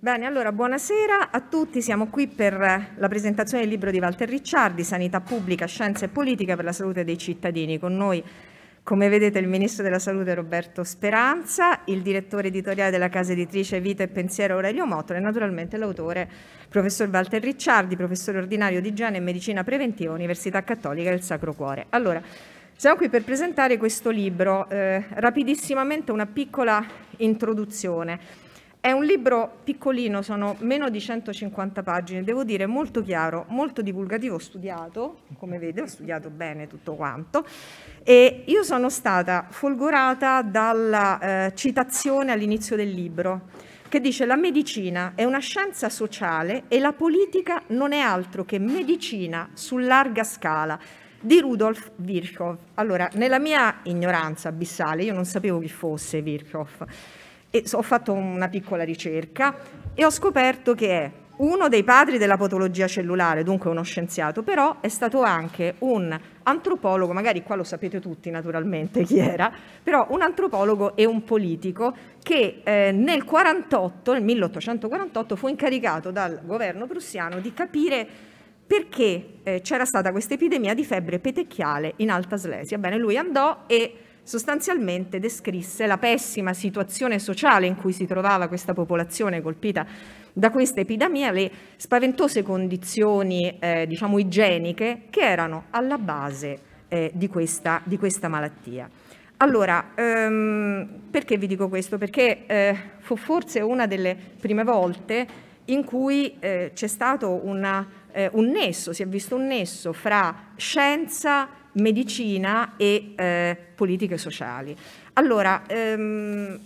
Bene, allora buonasera a tutti, siamo qui per la presentazione del libro di Walter Ricciardi, Sanità pubblica, scienza e politica per la salute dei cittadini. Con noi, come vedete, il Ministro della Salute Roberto Speranza, il direttore editoriale della casa editrice Vita e Pensiero Aurelio Motolo e naturalmente l'autore professor Walter Ricciardi, professore ordinario di igiene e medicina preventiva Università Cattolica del Sacro Cuore. Allora, siamo qui per presentare questo libro, eh, rapidissimamente una piccola introduzione. È un libro piccolino, sono meno di 150 pagine, devo dire molto chiaro, molto divulgativo, ho studiato, come vede ho studiato bene tutto quanto e io sono stata folgorata dalla eh, citazione all'inizio del libro che dice la medicina è una scienza sociale e la politica non è altro che medicina su larga scala di Rudolf Virchow. Allora, nella mia ignoranza abissale, io non sapevo chi fosse Virchow e ho fatto una piccola ricerca e ho scoperto che è uno dei padri della patologia cellulare, dunque uno scienziato, però è stato anche un antropologo, magari qua lo sapete tutti naturalmente chi era, però un antropologo e un politico che eh, nel 48, nel 1848 fu incaricato dal governo prussiano di capire perché eh, c'era stata questa epidemia di febbre petecchiale in Alta Slesia. Bene, lui andò e sostanzialmente descrisse la pessima situazione sociale in cui si trovava questa popolazione colpita da questa epidemia, le spaventose condizioni eh, diciamo igieniche che erano alla base eh, di, questa, di, questa, malattia. Allora, ehm, perché vi dico questo? Perché eh, fu forse una delle prime volte in cui eh, c'è stato una, eh, un nesso, si è visto un nesso fra scienza, e medicina e eh, politiche sociali. Allora, ehm,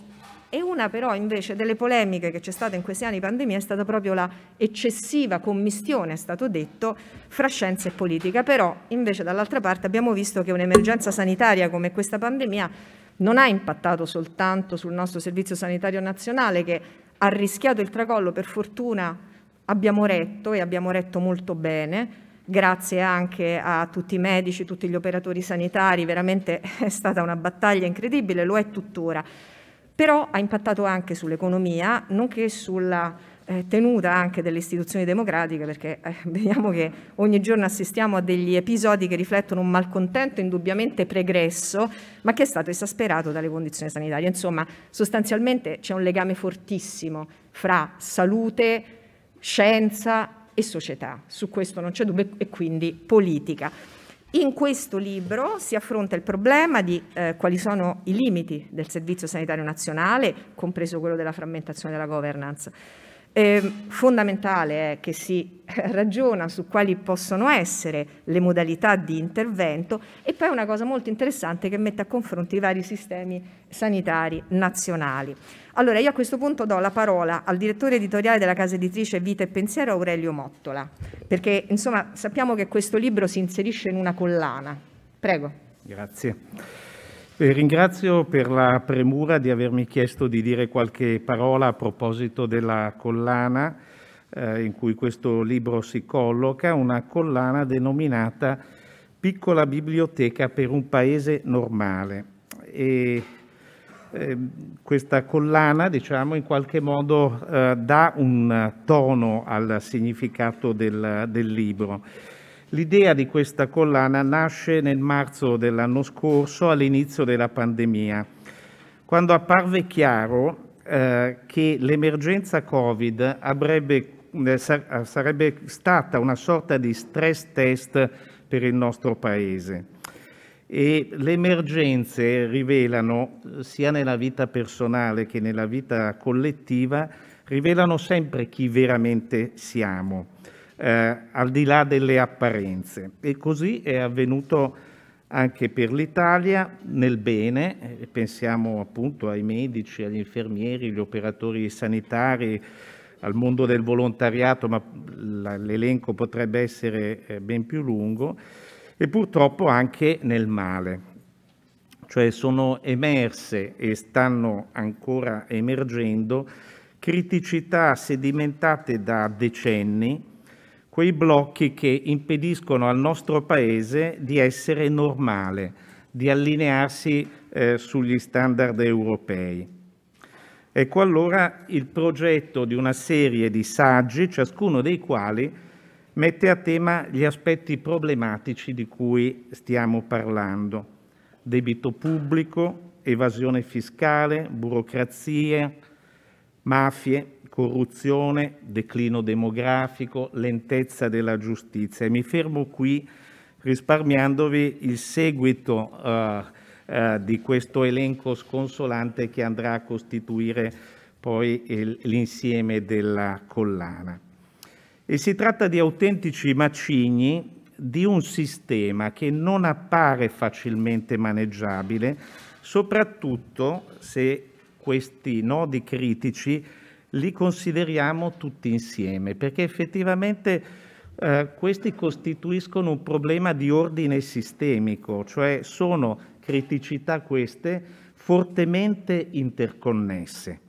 e una però invece delle polemiche che c'è stata in questi anni di pandemia è stata proprio la eccessiva commistione, è stato detto, fra scienza e politica. Però invece dall'altra parte abbiamo visto che un'emergenza sanitaria come questa pandemia non ha impattato soltanto sul nostro Servizio Sanitario Nazionale che ha rischiato il tracollo, per fortuna abbiamo retto e abbiamo retto molto bene, Grazie anche a tutti i medici, tutti gli operatori sanitari, veramente è stata una battaglia incredibile, lo è tuttora. Però ha impattato anche sull'economia, nonché sulla eh, tenuta anche delle istituzioni democratiche, perché eh, vediamo che ogni giorno assistiamo a degli episodi che riflettono un malcontento indubbiamente pregresso, ma che è stato esasperato dalle condizioni sanitarie. Insomma, sostanzialmente c'è un legame fortissimo fra salute, scienza e società, su questo non c'è dubbio, e quindi politica. In questo libro si affronta il problema di eh, quali sono i limiti del Servizio Sanitario Nazionale, compreso quello della frammentazione della governance. Eh, fondamentale è che si eh, ragiona su quali possono essere le modalità di intervento e poi una cosa molto interessante che mette a confronto i vari sistemi sanitari nazionali. Allora io a questo punto do la parola al direttore editoriale della casa editrice Vita e Pensiero Aurelio Mottola, perché insomma sappiamo che questo libro si inserisce in una collana. Prego. Grazie. E eh, ringrazio per la premura di avermi chiesto di dire qualche parola a proposito della collana eh, in cui questo libro si colloca, una collana denominata Piccola biblioteca per un paese normale. E Ehm, questa collana diciamo, in qualche modo eh, dà un tono al significato del, del libro. L'idea di questa collana nasce nel marzo dell'anno scorso all'inizio della pandemia, quando apparve chiaro eh, che l'emergenza Covid avrebbe, eh, sarebbe stata una sorta di stress test per il nostro Paese e le emergenze rivelano, eh, sia nella vita personale che nella vita collettiva, rivelano sempre chi veramente siamo, eh, al di là delle apparenze. E così è avvenuto anche per l'Italia nel bene, eh, pensiamo appunto ai medici, agli infermieri, agli operatori sanitari, al mondo del volontariato, ma l'elenco potrebbe essere eh, ben più lungo e purtroppo anche nel male. Cioè sono emerse e stanno ancora emergendo criticità sedimentate da decenni, quei blocchi che impediscono al nostro Paese di essere normale, di allinearsi eh, sugli standard europei. Ecco allora il progetto di una serie di saggi, ciascuno dei quali mette a tema gli aspetti problematici di cui stiamo parlando. Debito pubblico, evasione fiscale, burocrazie, mafie, corruzione, declino demografico, lentezza della giustizia. E mi fermo qui risparmiandovi il seguito eh, eh, di questo elenco sconsolante che andrà a costituire poi l'insieme della collana. E si tratta di autentici macigni di un sistema che non appare facilmente maneggiabile, soprattutto se questi nodi critici li consideriamo tutti insieme, perché effettivamente eh, questi costituiscono un problema di ordine sistemico, cioè sono criticità queste fortemente interconnesse.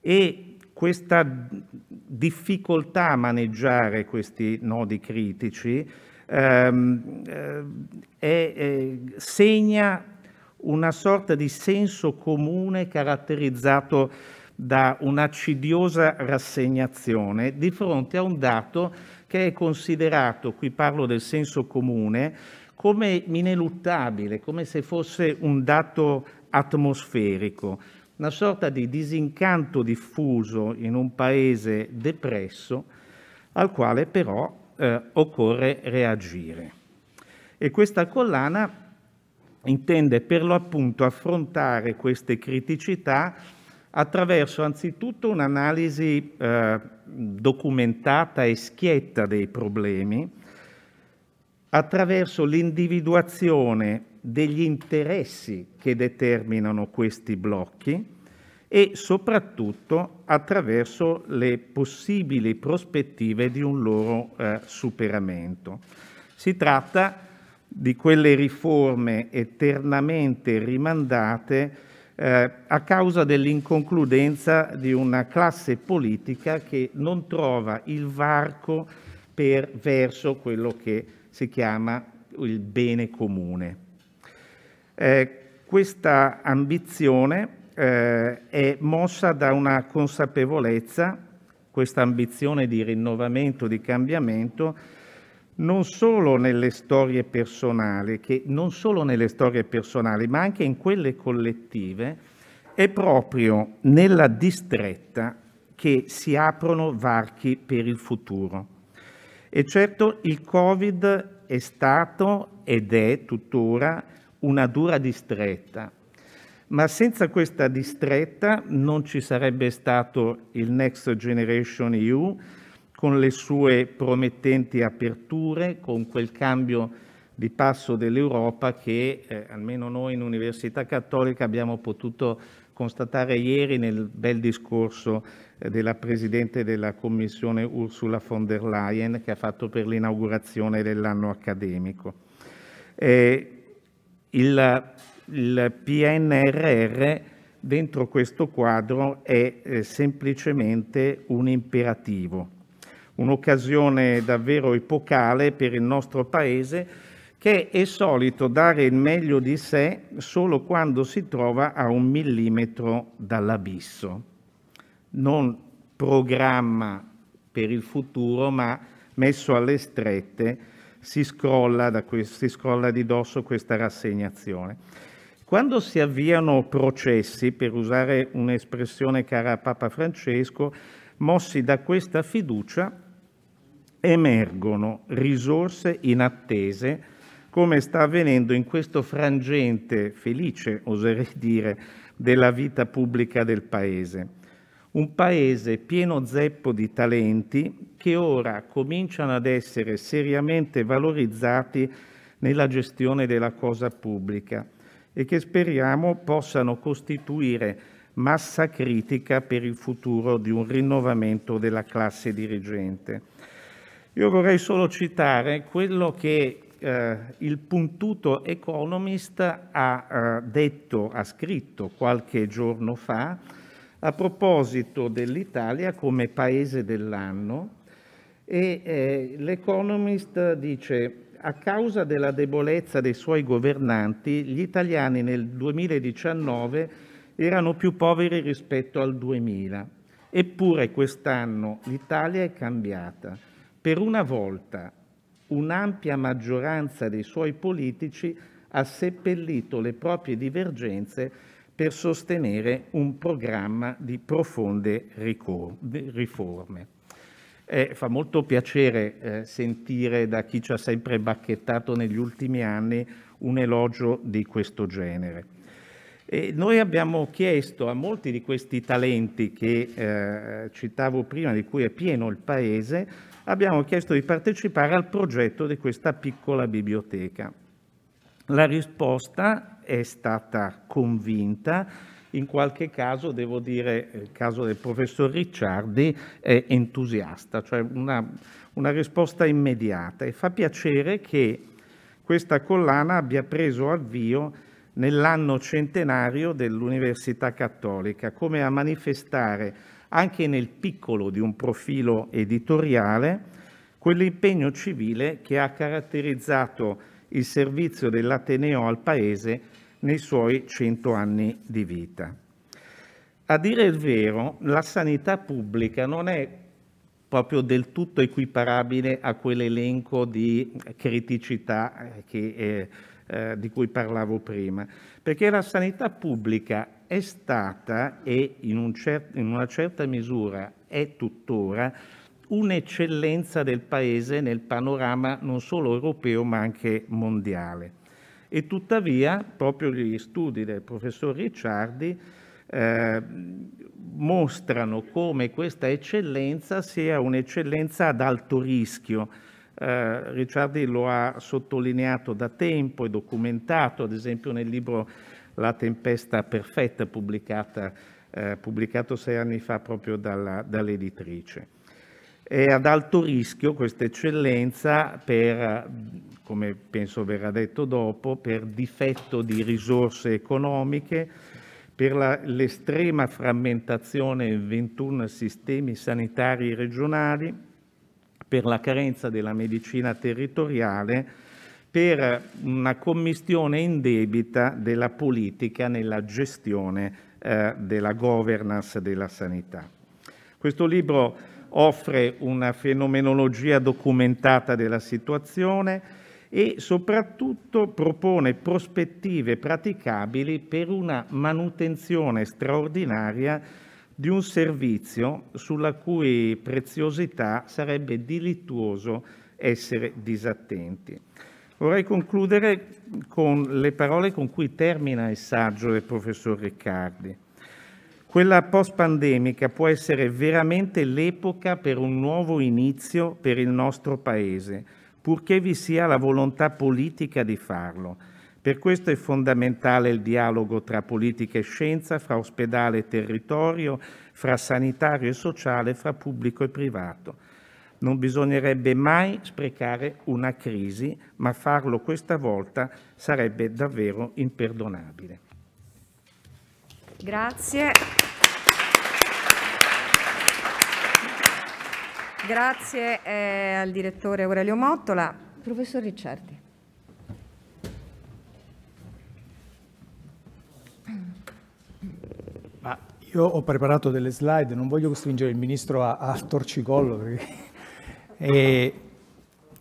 E questa difficoltà a maneggiare questi nodi critici ehm, eh, eh, segna una sorta di senso comune caratterizzato da un'accidiosa rassegnazione di fronte a un dato che è considerato, qui parlo del senso comune, come ineluttabile, come se fosse un dato atmosferico una sorta di disincanto diffuso in un paese depresso al quale però eh, occorre reagire. E questa collana intende per l'appunto affrontare queste criticità attraverso anzitutto un'analisi eh, documentata e schietta dei problemi, attraverso l'individuazione degli interessi che determinano questi blocchi e soprattutto attraverso le possibili prospettive di un loro eh, superamento. Si tratta di quelle riforme eternamente rimandate eh, a causa dell'inconcludenza di una classe politica che non trova il varco per, verso quello che si chiama il bene comune. Eh, questa ambizione eh, è mossa da una consapevolezza, questa ambizione di rinnovamento, di cambiamento, non solo nelle storie personali, che non solo nelle storie personali, ma anche in quelle collettive, è proprio nella distretta che si aprono varchi per il futuro. E certo il Covid è stato ed è tuttora una dura distretta, ma senza questa distretta non ci sarebbe stato il Next Generation EU con le sue promettenti aperture, con quel cambio di passo dell'Europa che eh, almeno noi in Università Cattolica abbiamo potuto constatare ieri nel bel discorso eh, della Presidente della Commissione Ursula von der Leyen che ha fatto per l'inaugurazione dell'anno accademico. Eh, il, il PNRR dentro questo quadro è eh, semplicemente un imperativo, un'occasione davvero epocale per il nostro Paese che è solito dare il meglio di sé solo quando si trova a un millimetro dall'abisso. Non programma per il futuro, ma messo alle strette si scrolla, questo, si scrolla di dosso questa rassegnazione. Quando si avviano processi, per usare un'espressione cara a Papa Francesco, mossi da questa fiducia, emergono risorse inattese, come sta avvenendo in questo frangente felice, oserei dire, della vita pubblica del Paese un paese pieno zeppo di talenti che ora cominciano ad essere seriamente valorizzati nella gestione della cosa pubblica e che speriamo possano costituire massa critica per il futuro di un rinnovamento della classe dirigente. Io vorrei solo citare quello che eh, il puntuto Economist ha eh, detto, ha scritto qualche giorno fa, a proposito dell'Italia come paese dell'anno e eh, l'Economist dice a causa della debolezza dei suoi governanti gli italiani nel 2019 erano più poveri rispetto al 2000. Eppure quest'anno l'Italia è cambiata. Per una volta un'ampia maggioranza dei suoi politici ha seppellito le proprie divergenze per sostenere un programma di profonde riforme. Eh, fa molto piacere eh, sentire da chi ci ha sempre bacchettato negli ultimi anni un elogio di questo genere. E noi abbiamo chiesto a molti di questi talenti che eh, citavo prima, di cui è pieno il Paese, abbiamo chiesto di partecipare al progetto di questa piccola biblioteca. La risposta è stata convinta, in qualche caso, devo dire, il caso del professor Ricciardi, è entusiasta, cioè una, una risposta immediata e fa piacere che questa collana abbia preso avvio nell'anno centenario dell'Università Cattolica, come a manifestare anche nel piccolo di un profilo editoriale quell'impegno civile che ha caratterizzato il servizio dell'Ateneo al Paese nei suoi 100 anni di vita. A dire il vero, la sanità pubblica non è proprio del tutto equiparabile a quell'elenco di criticità eh, che, eh, eh, di cui parlavo prima, perché la sanità pubblica è stata e in, un cer- in una certa misura è tuttora un'eccellenza del Paese nel panorama non solo europeo ma anche mondiale e tuttavia proprio gli studi del professor Ricciardi eh, mostrano come questa eccellenza sia un'eccellenza ad alto rischio. Eh, Ricciardi lo ha sottolineato da tempo e documentato, ad esempio nel libro La tempesta perfetta, eh, pubblicato sei anni fa proprio dall'editrice è ad alto rischio questa eccellenza per, come penso verrà detto dopo, per difetto di risorse economiche, per la, l'estrema frammentazione in 21 sistemi sanitari regionali, per la carenza della medicina territoriale, per una commistione indebita della politica nella gestione eh, della governance della sanità. Questo libro offre una fenomenologia documentata della situazione e soprattutto propone prospettive praticabili per una manutenzione straordinaria di un servizio sulla cui preziosità sarebbe delittuoso essere disattenti. Vorrei concludere con le parole con cui termina il saggio del professor Riccardi. Quella post-pandemica può essere veramente l'epoca per un nuovo inizio per il nostro Paese, purché vi sia la volontà politica di farlo. Per questo è fondamentale il dialogo tra politica e scienza, fra ospedale e territorio, fra sanitario e sociale, fra pubblico e privato. Non bisognerebbe mai sprecare una crisi, ma farlo questa volta sarebbe davvero imperdonabile. Grazie. Grazie eh, al direttore Aurelio Mottola. Professor Ricciardi. Ma io ho preparato delle slide, non voglio costringere il Ministro a, a torcicollo perché... e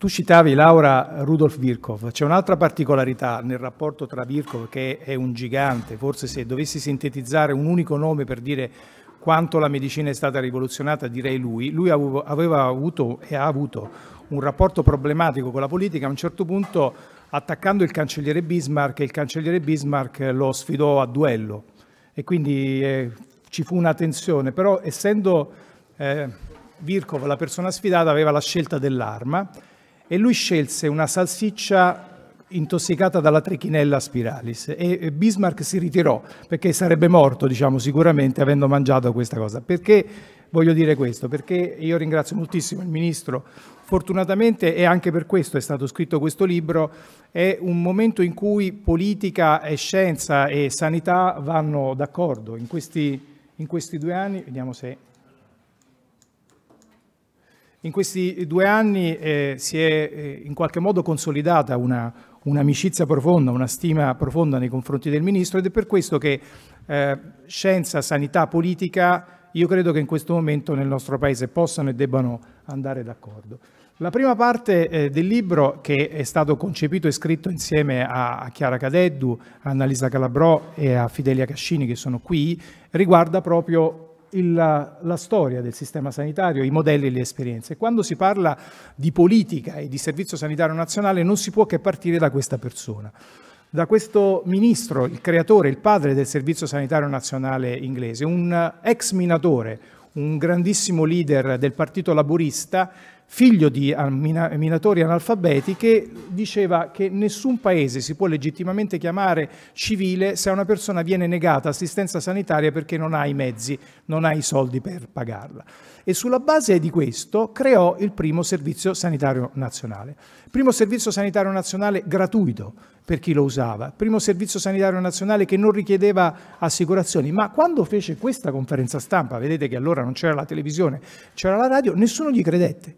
Tu citavi Laura Rudolf Virchow, c'è un'altra particolarità nel rapporto tra Virchow che è un gigante, forse se dovessi sintetizzare un unico nome per dire quanto la medicina è stata rivoluzionata direi lui, lui aveva avuto e ha avuto un rapporto problematico con la politica, a un certo punto attaccando il cancelliere Bismarck e il cancelliere Bismarck lo sfidò a duello e quindi eh, ci fu una tensione, però essendo eh, Virkov la persona sfidata aveva la scelta dell'arma, e lui scelse una salsiccia intossicata dalla trichinella spiralis e Bismarck si ritirò perché sarebbe morto diciamo sicuramente avendo mangiato questa cosa perché voglio dire questo perché io ringrazio moltissimo il ministro fortunatamente e anche per questo è stato scritto questo libro è un momento in cui politica e scienza e sanità vanno d'accordo in questi, in questi due anni vediamo se in questi due anni eh, si è eh, in qualche modo consolidata un'amicizia profonda, una stima profonda nei confronti del Ministro ed è per questo che eh, scienza, sanità, politica, io credo che in questo momento nel nostro Paese possano e debbano andare d'accordo. La prima parte eh, del libro, che è stato concepito e scritto insieme a, Chiara Cadeddu, a Annalisa Calabrò e a Fidelia Cascini, che sono qui, riguarda proprio il, la storia del sistema sanitario, i modelli e le esperienze. Quando si parla di politica e di servizio sanitario nazionale non si può che partire da questa persona da questo ministro, il creatore, il padre del Servizio Sanitario Nazionale inglese, un ex minatore, un grandissimo leader del Partito Laburista figlio di minatori analfabeti, che diceva che nessun paese si può legittimamente chiamare civile se a una persona viene negata assistenza sanitaria perché non ha i mezzi, non ha i soldi per pagarla. E sulla base di questo creò il primo servizio sanitario nazionale. Primo servizio sanitario nazionale gratuito per chi lo usava, primo servizio sanitario nazionale che non richiedeva assicurazioni, ma quando fece questa conferenza stampa, vedete che allora non c'era la televisione, c'era la radio, nessuno gli credette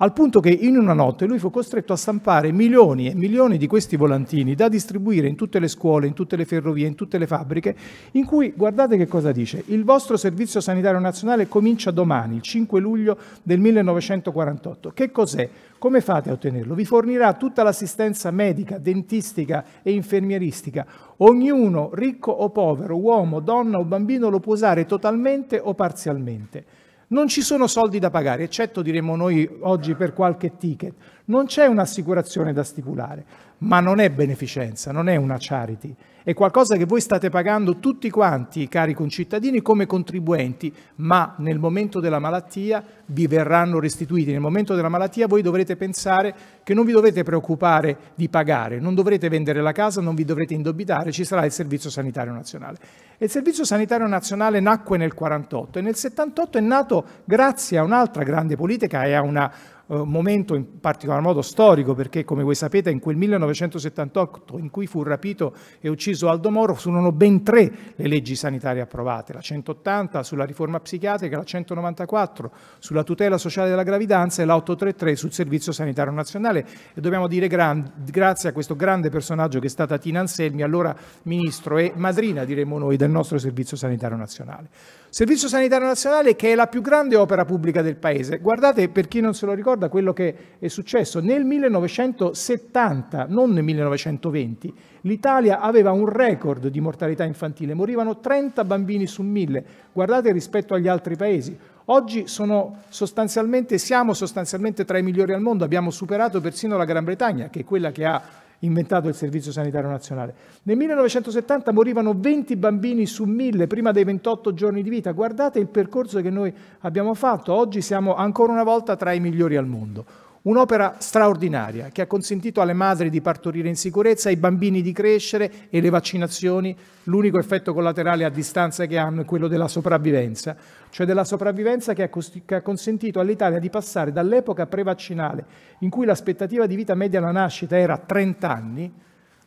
al punto che in una notte lui fu costretto a stampare milioni e milioni di questi volantini da distribuire in tutte le scuole, in tutte le ferrovie, in tutte le fabbriche, in cui guardate che cosa dice, il vostro servizio sanitario nazionale comincia domani, il 5 luglio del 1948. Che cos'è? Come fate a ottenerlo? Vi fornirà tutta l'assistenza medica, dentistica e infermieristica. Ognuno, ricco o povero, uomo, donna o bambino, lo può usare totalmente o parzialmente. Non ci sono soldi da pagare, eccetto diremmo noi oggi per qualche ticket. Non c'è un'assicurazione da stipulare ma non è beneficenza, non è una charity, è qualcosa che voi state pagando tutti quanti, cari concittadini, come contribuenti, ma nel momento della malattia vi verranno restituiti. Nel momento della malattia voi dovrete pensare che non vi dovete preoccupare di pagare, non dovrete vendere la casa, non vi dovrete indobitare, ci sarà il Servizio Sanitario Nazionale. E il Servizio Sanitario Nazionale nacque nel 1948 e nel 1978 è nato grazie a un'altra grande politica e a una eh, momento in particolar modo storico, perché come voi sapete in quel 1978 in cui fu rapito e ucciso Aldo Moro furono ben tre le leggi sanitarie approvate, la 180 sulla riforma psichiatrica, la 194 sulla tutela sociale della gravidanza e la 833 sul servizio sanitario nazionale e dobbiamo dire gran, grazie a questo grande personaggio che è stata Tina Anselmi, allora ministro e madrina diremmo noi del nostro servizio sanitario nazionale. Servizio Sanitario Nazionale che è la più grande opera pubblica del Paese. Guardate, per chi non se lo ricorda, quello che è successo. Nel 1970, non nel 1920, l'Italia aveva un record di mortalità infantile. Morivano 30 bambini su 1000. Guardate rispetto agli altri paesi. Oggi sostanzialmente, siamo sostanzialmente tra i migliori al mondo, abbiamo superato persino la Gran Bretagna, che è quella che ha inventato il Servizio Sanitario Nazionale. Nel 1970 morivano 20 bambini su 1000 prima dei 28 giorni di vita. Guardate il percorso che noi abbiamo fatto. Oggi siamo ancora una volta tra i migliori al mondo. Un'opera straordinaria che ha consentito alle madri di partorire in sicurezza, ai bambini di crescere e le vaccinazioni, l'unico effetto collaterale a distanza che hanno è quello della sopravvivenza, cioè della sopravvivenza che ha, consentito all'Italia di passare dall'epoca prevaccinale, in cui l'aspettativa di vita media alla nascita era 30 anni,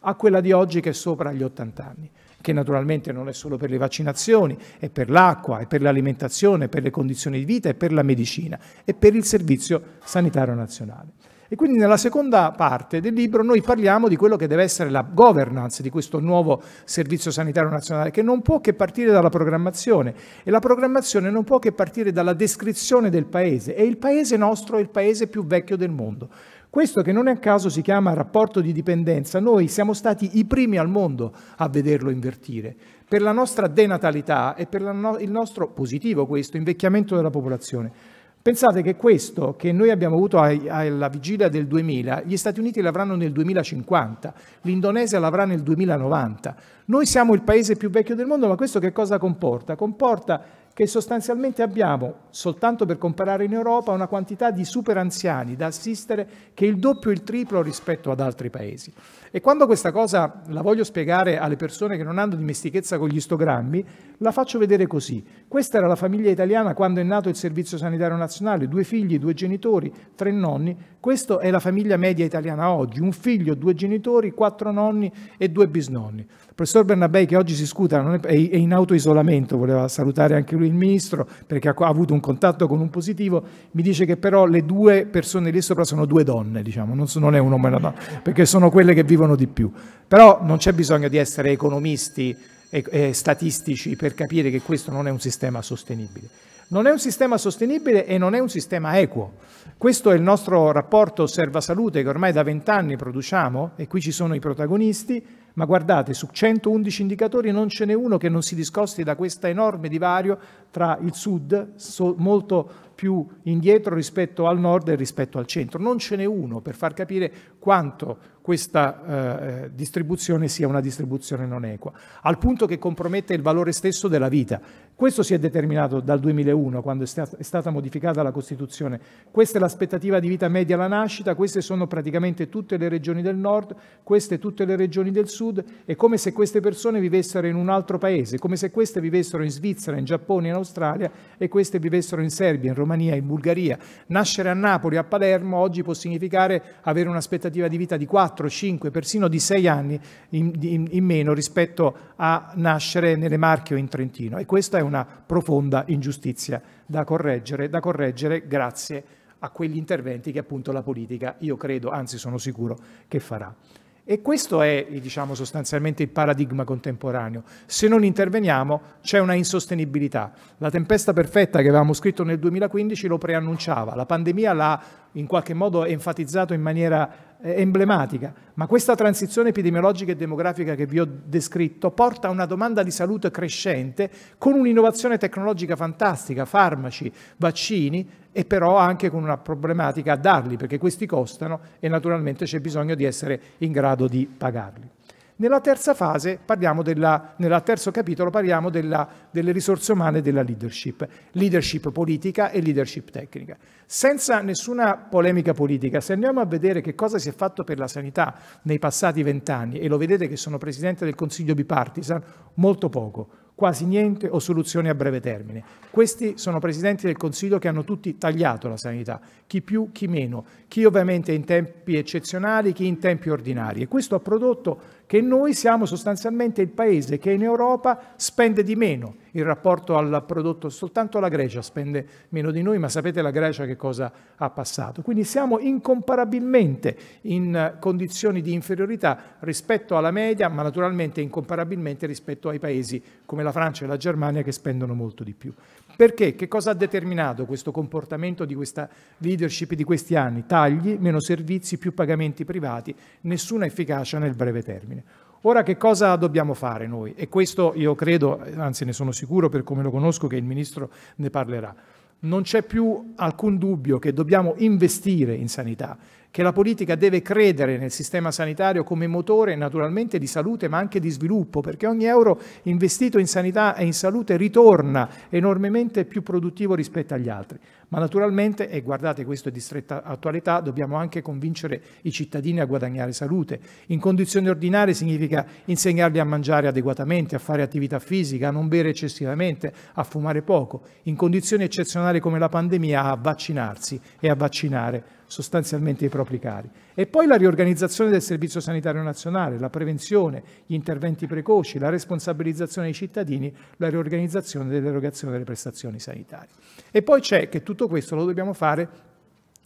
a quella di oggi che è sopra gli 80 anni che naturalmente non è solo per le vaccinazioni, è per l'acqua, è per l'alimentazione, per le condizioni di vita, è per la medicina è per il servizio sanitario nazionale. E quindi nella seconda parte del libro noi parliamo di quello che deve essere la governance di questo nuovo servizio sanitario nazionale, che non può che partire dalla programmazione e la programmazione non può che partire dalla descrizione del paese e il paese nostro è il paese più vecchio del mondo. Questo che non è a caso si chiama rapporto di dipendenza. Noi siamo stati i primi al mondo a vederlo invertire per la nostra denatalità e per no il nostro positivo questo invecchiamento della popolazione. Pensate che questo che noi abbiamo avuto alla vigilia del 2000, gli Stati Uniti l'avranno nel 2050, l'Indonesia l'avrà nel 2090. Noi siamo il paese più vecchio del mondo, ma questo che cosa comporta? Comporta che sostanzialmente abbiamo, soltanto per comparare in Europa, una quantità di superanziani da assistere che è il doppio e il triplo rispetto ad altri paesi. E quando questa cosa la voglio spiegare alle persone che non hanno dimestichezza con gli istogrammi, la faccio vedere così. Questa era la famiglia italiana quando è nato il Servizio Sanitario Nazionale, due figli, due genitori, tre nonni. Questa è la famiglia media italiana oggi, un figlio, due genitori, quattro nonni e due bisnonni. Il professor Bernabei che oggi si scuta, è in autoisolamento, voleva salutare anche lui il ministro perché ha avuto un contatto con un positivo, mi dice che però le due persone lì sopra sono due donne, diciamo, non, è un uomo e una donna, perché sono quelle che vivono vivono di più. Però non c'è bisogno di essere economisti e, e statistici per capire che questo non è un sistema sostenibile. Non è un sistema sostenibile e non è un sistema equo. Questo è il nostro rapporto Osserva-Salute che ormai da vent'anni produciamo e qui ci sono i protagonisti, ma guardate, su 111 indicatori non ce n'è uno che non si discosti da questo enorme divario tra il sud, so, molto più indietro rispetto al nord e rispetto al centro. Non ce n'è uno per far capire quanto questa eh, distribuzione sia una distribuzione non equa, al punto che compromette il valore stesso della vita. Questo si è determinato dal 2001, quando è, stat è stata modificata la Costituzione. Questa è l'aspettativa di vita media alla nascita, queste sono praticamente tutte le regioni del nord, queste tutte le regioni del sud, è come se queste persone vivessero in un altro paese, come se queste vivessero in Svizzera, in Giappone, in Australia e queste vivessero in Serbia, in Romania Romania, in Bulgaria. Nascere a Napoli, a Palermo, oggi può significare avere un'aspettativa di vita di 4, 5, persino di 6 anni in, in, in meno rispetto a nascere nelle Marche o in Trentino. E questa è una profonda ingiustizia da correggere, da correggere grazie a quegli interventi che appunto la politica, io credo, anzi sono sicuro, che farà. E questo è diciamo, sostanzialmente il paradigma contemporaneo. Se non interveniamo c'è una insostenibilità. La tempesta perfetta che avevamo scritto nel 2015 lo preannunciava, la pandemia l'ha in qualche modo enfatizzato in maniera eh, emblematica, ma questa transizione epidemiologica e demografica che vi ho descritto porta a una domanda di salute crescente con un'innovazione tecnologica fantastica, farmaci, vaccini e però anche con una problematica a darli perché questi costano e naturalmente c'è bisogno di essere in grado di pagarli. Nella terza fase parliamo della, nel terzo capitolo parliamo della, delle risorse umane e della leadership, leadership politica e leadership tecnica. Senza nessuna polemica politica, se andiamo a vedere che cosa si è fatto per la sanità nei passati vent'anni, e lo vedete che sono presidente del Consiglio bipartisan, molto poco quasi niente o soluzioni a breve termine. Questi sono presidenti del Consiglio che hanno tutti tagliato la sanità, chi più, chi meno, chi ovviamente in tempi eccezionali, chi in tempi ordinari. E questo ha prodotto che noi siamo sostanzialmente il paese che in Europa spende di meno in rapporto al prodotto, soltanto la Grecia spende meno di noi, ma sapete la Grecia che cosa ha passato. Quindi siamo incomparabilmente in condizioni di inferiorità rispetto alla media, ma naturalmente incomparabilmente rispetto ai paesi come la Francia e la Germania che spendono molto di più. Perché? Che cosa ha determinato questo comportamento di questa leadership di questi anni? Tagli, meno servizi, più pagamenti privati, nessuna efficacia nel breve termine. Ora che cosa dobbiamo fare noi? E questo io credo, anzi ne sono sicuro per come lo conosco, che il Ministro ne parlerà. Non c'è più alcun dubbio che dobbiamo investire in sanità, che la politica deve credere nel sistema sanitario come motore naturalmente di salute ma anche di sviluppo, perché ogni euro investito in sanità e in salute ritorna enormemente più produttivo rispetto agli altri. Ma naturalmente, e guardate questo è di stretta attualità, dobbiamo anche convincere i cittadini a guadagnare salute. In condizioni ordinarie significa insegnarli a mangiare adeguatamente, a fare attività fisica, a non bere eccessivamente, a fumare poco. In condizioni eccezionali come la pandemia, a vaccinarsi e a vaccinare sostanzialmente i propri cari. E poi la riorganizzazione del Servizio Sanitario Nazionale, la prevenzione, gli interventi precoci, la responsabilizzazione dei cittadini, la riorganizzazione dell'erogazione delle prestazioni sanitarie. E poi c'è che tutto questo lo dobbiamo fare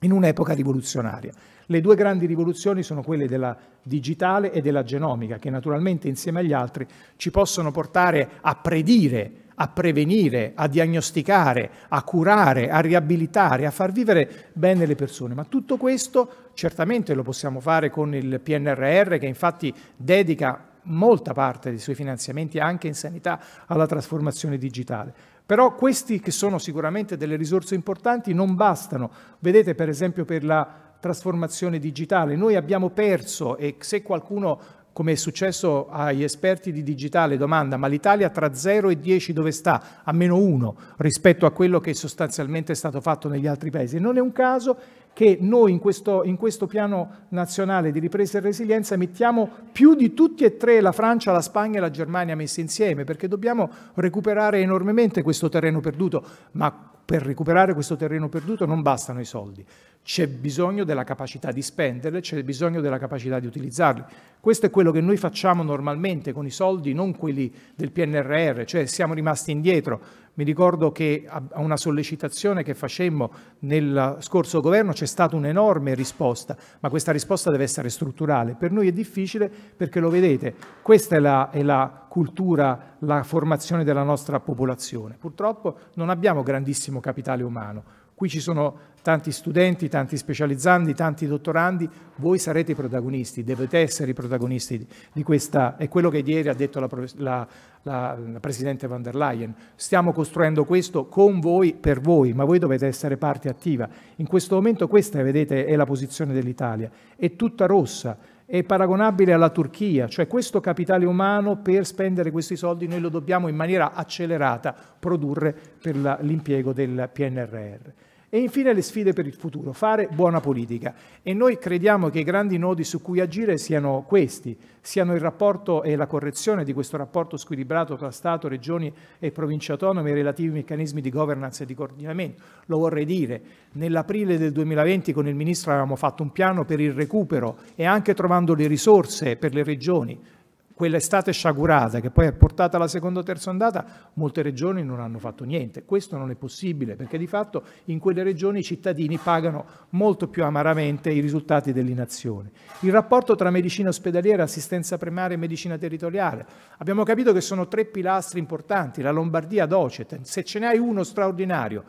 in un'epoca rivoluzionaria. Le due grandi rivoluzioni sono quelle della digitale e della genomica, che naturalmente insieme agli altri ci possono portare a predire a prevenire, a diagnosticare, a curare, a riabilitare, a far vivere bene le persone. Ma tutto questo certamente lo possiamo fare con il PNRR che infatti dedica molta parte dei suoi finanziamenti anche in sanità alla trasformazione digitale. Però questi che sono sicuramente delle risorse importanti non bastano. Vedete per esempio per la trasformazione digitale. Noi abbiamo perso e se qualcuno come è successo agli esperti di digitale, domanda ma l'Italia tra 0 e 10 dove sta? A meno 1 rispetto a quello che sostanzialmente è stato fatto negli altri paesi. Non è un caso che noi in questo, in questo piano nazionale di ripresa e resilienza mettiamo più di tutti e tre la Francia, la Spagna e la Germania messe insieme, perché dobbiamo recuperare enormemente questo terreno perduto, ma per recuperare questo terreno perduto non bastano i soldi, c'è bisogno della capacità di spenderle, c'è bisogno della capacità di utilizzarli. Questo è quello che noi facciamo normalmente con i soldi, non quelli del PNRR, cioè siamo rimasti indietro mi ricordo che a una sollecitazione che facemmo nel scorso governo c'è stata un'enorme risposta, ma questa risposta deve essere strutturale. Per noi è difficile perché lo vedete, questa è la, è la cultura, la formazione della nostra popolazione. Purtroppo non abbiamo grandissimo capitale umano. Qui ci sono tanti studenti, tanti specializzandi, tanti dottorandi, voi sarete i protagonisti, dovete essere i protagonisti di questa, è quello che ieri ha detto la, la, la, la Presidente von der Leyen, stiamo costruendo questo con voi, per voi, ma voi dovete essere parte attiva. In questo momento questa, vedete, è la posizione dell'Italia, è tutta rossa, è paragonabile alla Turchia, cioè questo capitale umano per spendere questi soldi noi lo dobbiamo in maniera accelerata produrre per l'impiego del PNRR. E infine le sfide per il futuro, fare buona politica. E noi crediamo che i grandi nodi su cui agire siano questi, siano il rapporto e la correzione di questo rapporto squilibrato tra Stato, Regioni e Province autonome e relativi meccanismi di governance e di coordinamento. Lo vorrei dire, nell'aprile del 2020 con il Ministro avevamo fatto un piano per il recupero e anche trovando le risorse per le Regioni quell'estate sciagurata che poi è portata alla seconda o terza ondata, molte regioni non hanno fatto niente. Questo non è possibile perché di fatto in quelle regioni i cittadini pagano molto più amaramente i risultati dell'inazione. Il rapporto tra medicina ospedaliera, assistenza primaria e medicina territoriale. Abbiamo capito che sono tre pilastri importanti, la Lombardia docet. Se ce n'hai uno straordinario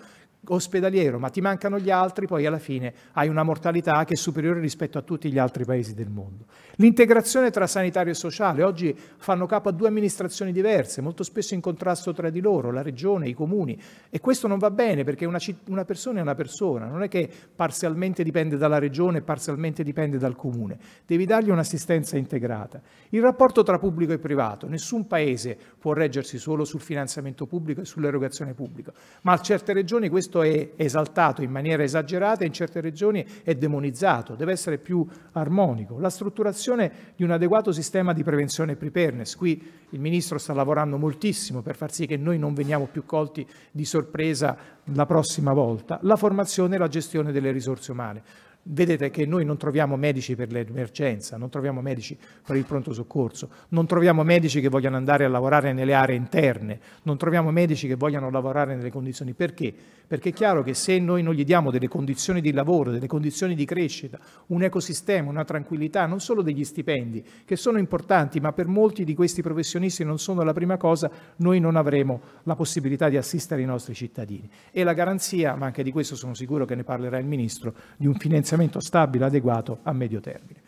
ospedaliero, ma ti mancano gli altri, poi alla fine hai una mortalità che è superiore rispetto a tutti gli altri paesi del mondo. L'integrazione tra sanitario e sociale, oggi fanno capo a due amministrazioni diverse, molto spesso in contrasto tra di loro, la regione, i comuni, e questo non va bene perché una, una persona è una persona, non è che parzialmente dipende dalla regione e parzialmente dipende dal comune, devi dargli un'assistenza integrata. Il rapporto tra pubblico e privato, nessun paese può reggersi solo sul finanziamento pubblico e sull'erogazione pubblica, ma a certe regioni questo questo è esaltato in maniera esagerata e in certe regioni è demonizzato, deve essere più armonico. La strutturazione di un adeguato sistema di prevenzione e preparedness, qui il Ministro sta lavorando moltissimo per far sì che noi non veniamo più colti di sorpresa la prossima volta, la formazione e la gestione delle risorse umane. Vedete che noi non troviamo medici per l'emergenza, non troviamo medici per il pronto soccorso, non troviamo medici che vogliano andare a lavorare nelle aree interne, non troviamo medici che vogliano lavorare nelle condizioni. Perché? Perché è chiaro che se noi non gli diamo delle condizioni di lavoro, delle condizioni di crescita, un ecosistema, una tranquillità, non solo degli stipendi, che sono importanti, ma per molti di questi professionisti non sono la prima cosa, noi non avremo la possibilità di assistere i nostri cittadini. E la garanzia, ma anche di questo sono sicuro che ne parlerà il Ministro, di un finanziamento finanziamento stabile, adeguato a medio termine.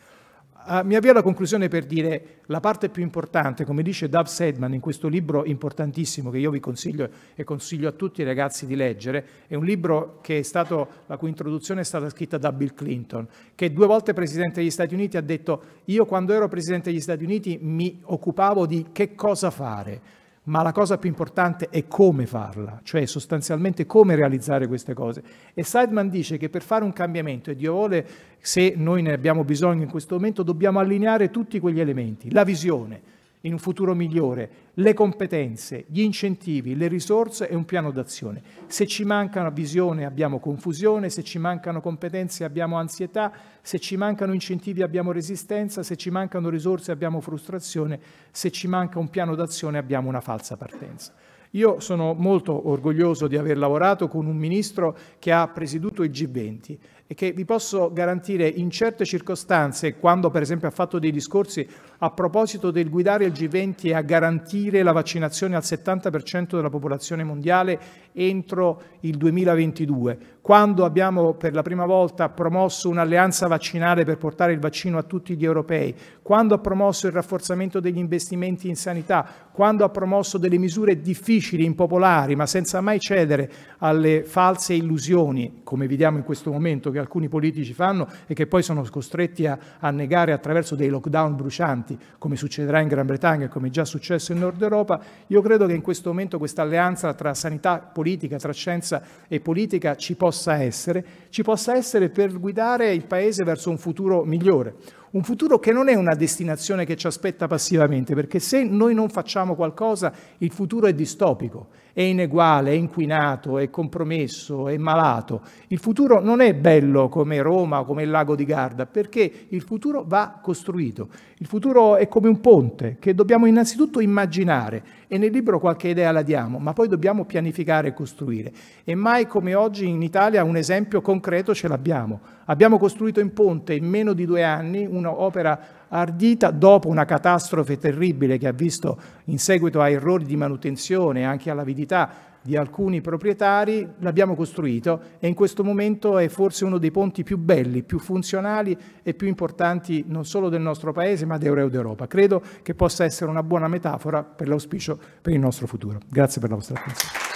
Uh, mi avvio alla conclusione per dire la parte più importante, come dice Dave Sedman in questo libro importantissimo che io vi consiglio e consiglio a tutti i ragazzi di leggere, è un libro stato, la cui introduzione è stata scritta da Bill Clinton, che due volte Presidente degli Stati Uniti ha detto io quando ero Presidente degli Stati Uniti mi occupavo di che cosa fare, ma la cosa più importante è come farla, cioè sostanzialmente come realizzare queste cose. E Sideman dice che per fare un cambiamento, e Dio vuole, se noi ne abbiamo bisogno in questo momento, dobbiamo allineare tutti quegli elementi, la visione, in un futuro migliore, le competenze, gli incentivi, le risorse e un piano d'azione. Se ci manca una visione abbiamo confusione, se ci mancano competenze abbiamo ansietà, se ci mancano incentivi abbiamo resistenza, se ci mancano risorse abbiamo frustrazione, se ci manca un piano d'azione abbiamo una falsa partenza. Io sono molto orgoglioso di aver lavorato con un ministro che ha presieduto il G20 e che vi posso garantire in certe circostanze, quando per esempio ha fatto dei discorsi a proposito del guidare il G20 a garantire la vaccinazione al 70% della popolazione mondiale entro il 2022, quando abbiamo per la prima volta promosso un'alleanza vaccinale per portare il vaccino a tutti gli europei, quando ha promosso il rafforzamento degli investimenti in sanità, quando ha promosso delle misure difficili, impopolari, ma senza mai cedere alle false illusioni, come vediamo in questo momento, che alcuni politici fanno e che poi sono costretti a, a negare attraverso dei lockdown brucianti, come succederà in Gran Bretagna e come è già successo in Nord Europa, io credo che in questo momento questa alleanza tra sanità politica, tra scienza e politica ci possa essere, ci possa essere per guidare il Paese verso un futuro migliore. Un futuro che non è una destinazione che ci aspetta passivamente, perché se noi non facciamo qualcosa il futuro è distopico è ineguale, è inquinato, è compromesso, è malato. Il futuro non è bello come Roma, come il lago di Garda, perché il futuro va costruito. Il futuro è come un ponte che dobbiamo innanzitutto immaginare e nel libro qualche idea la diamo, ma poi dobbiamo pianificare e costruire. E mai come oggi in Italia un esempio concreto ce l'abbiamo. Abbiamo costruito in ponte in meno di due anni un'opera ardita dopo una catastrofe terribile che ha visto in seguito a errori di manutenzione e anche all'avidità di alcuni proprietari, l'abbiamo costruito e in questo momento è forse uno dei ponti più belli, più funzionali e più importanti non solo del nostro Paese ma d'Europa. Credo che possa essere una buona metafora per l'auspicio per il nostro futuro. Grazie per la vostra attenzione.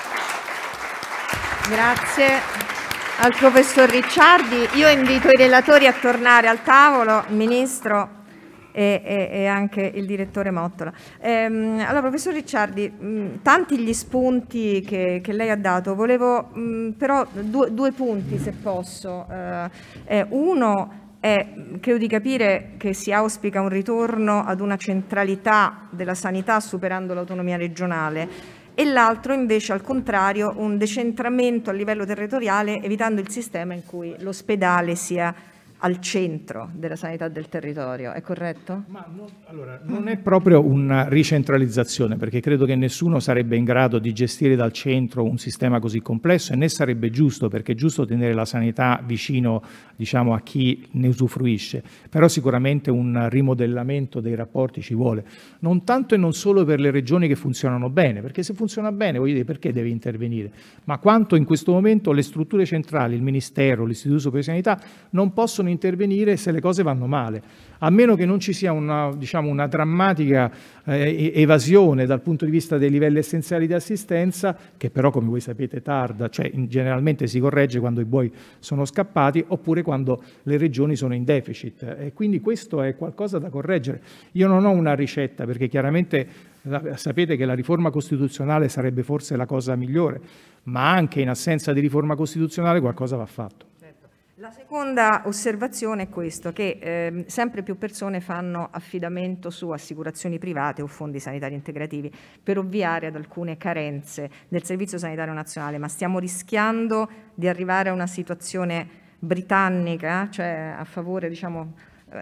Grazie al professor Ricciardi. Io invito i relatori a tornare al tavolo. Ministro, e, e, e anche il direttore Mottola. Ehm, allora, professor Ricciardi, mh, mm, tanti gli spunti che, che, lei ha dato, volevo mh, mm, però due, due, punti se posso. Eh, eh uno è, mm, credo di capire che si auspica un ritorno ad una centralità della sanità superando l'autonomia regionale e l'altro invece al contrario un decentramento a livello territoriale evitando il sistema in cui l'ospedale sia al centro della sanità del territorio, è corretto? Non, allora, non è proprio una ricentralizzazione, perché credo che nessuno sarebbe in grado di gestire dal centro un sistema così complesso e né sarebbe giusto, perché è giusto tenere la sanità vicino diciamo, a chi ne usufruisce, però sicuramente un rimodellamento dei rapporti ci vuole, non tanto e non solo per le regioni che funzionano bene, perché se funziona bene, voglio dire, perché deve intervenire, ma quanto in questo momento le strutture centrali, il Ministero, l'Istituto Superiore di Sanità non possono intervenire se le cose vanno male, a meno che non ci sia una, diciamo, una drammatica eh, evasione dal punto di vista dei livelli essenziali di assistenza, che però come voi sapete tarda, cioè generalmente si corregge quando i buoi sono scappati oppure quando le regioni sono in deficit. E quindi questo è qualcosa da correggere. Io non ho una ricetta perché chiaramente sapete che la riforma costituzionale sarebbe forse la cosa migliore, ma anche in assenza di riforma costituzionale qualcosa va fatto. La seconda osservazione è questa, che eh, sempre più persone fanno affidamento su assicurazioni private o fondi sanitari integrativi per ovviare ad alcune carenze del Servizio Sanitario Nazionale, ma stiamo rischiando di arrivare a una situazione britannica, cioè a favore diciamo,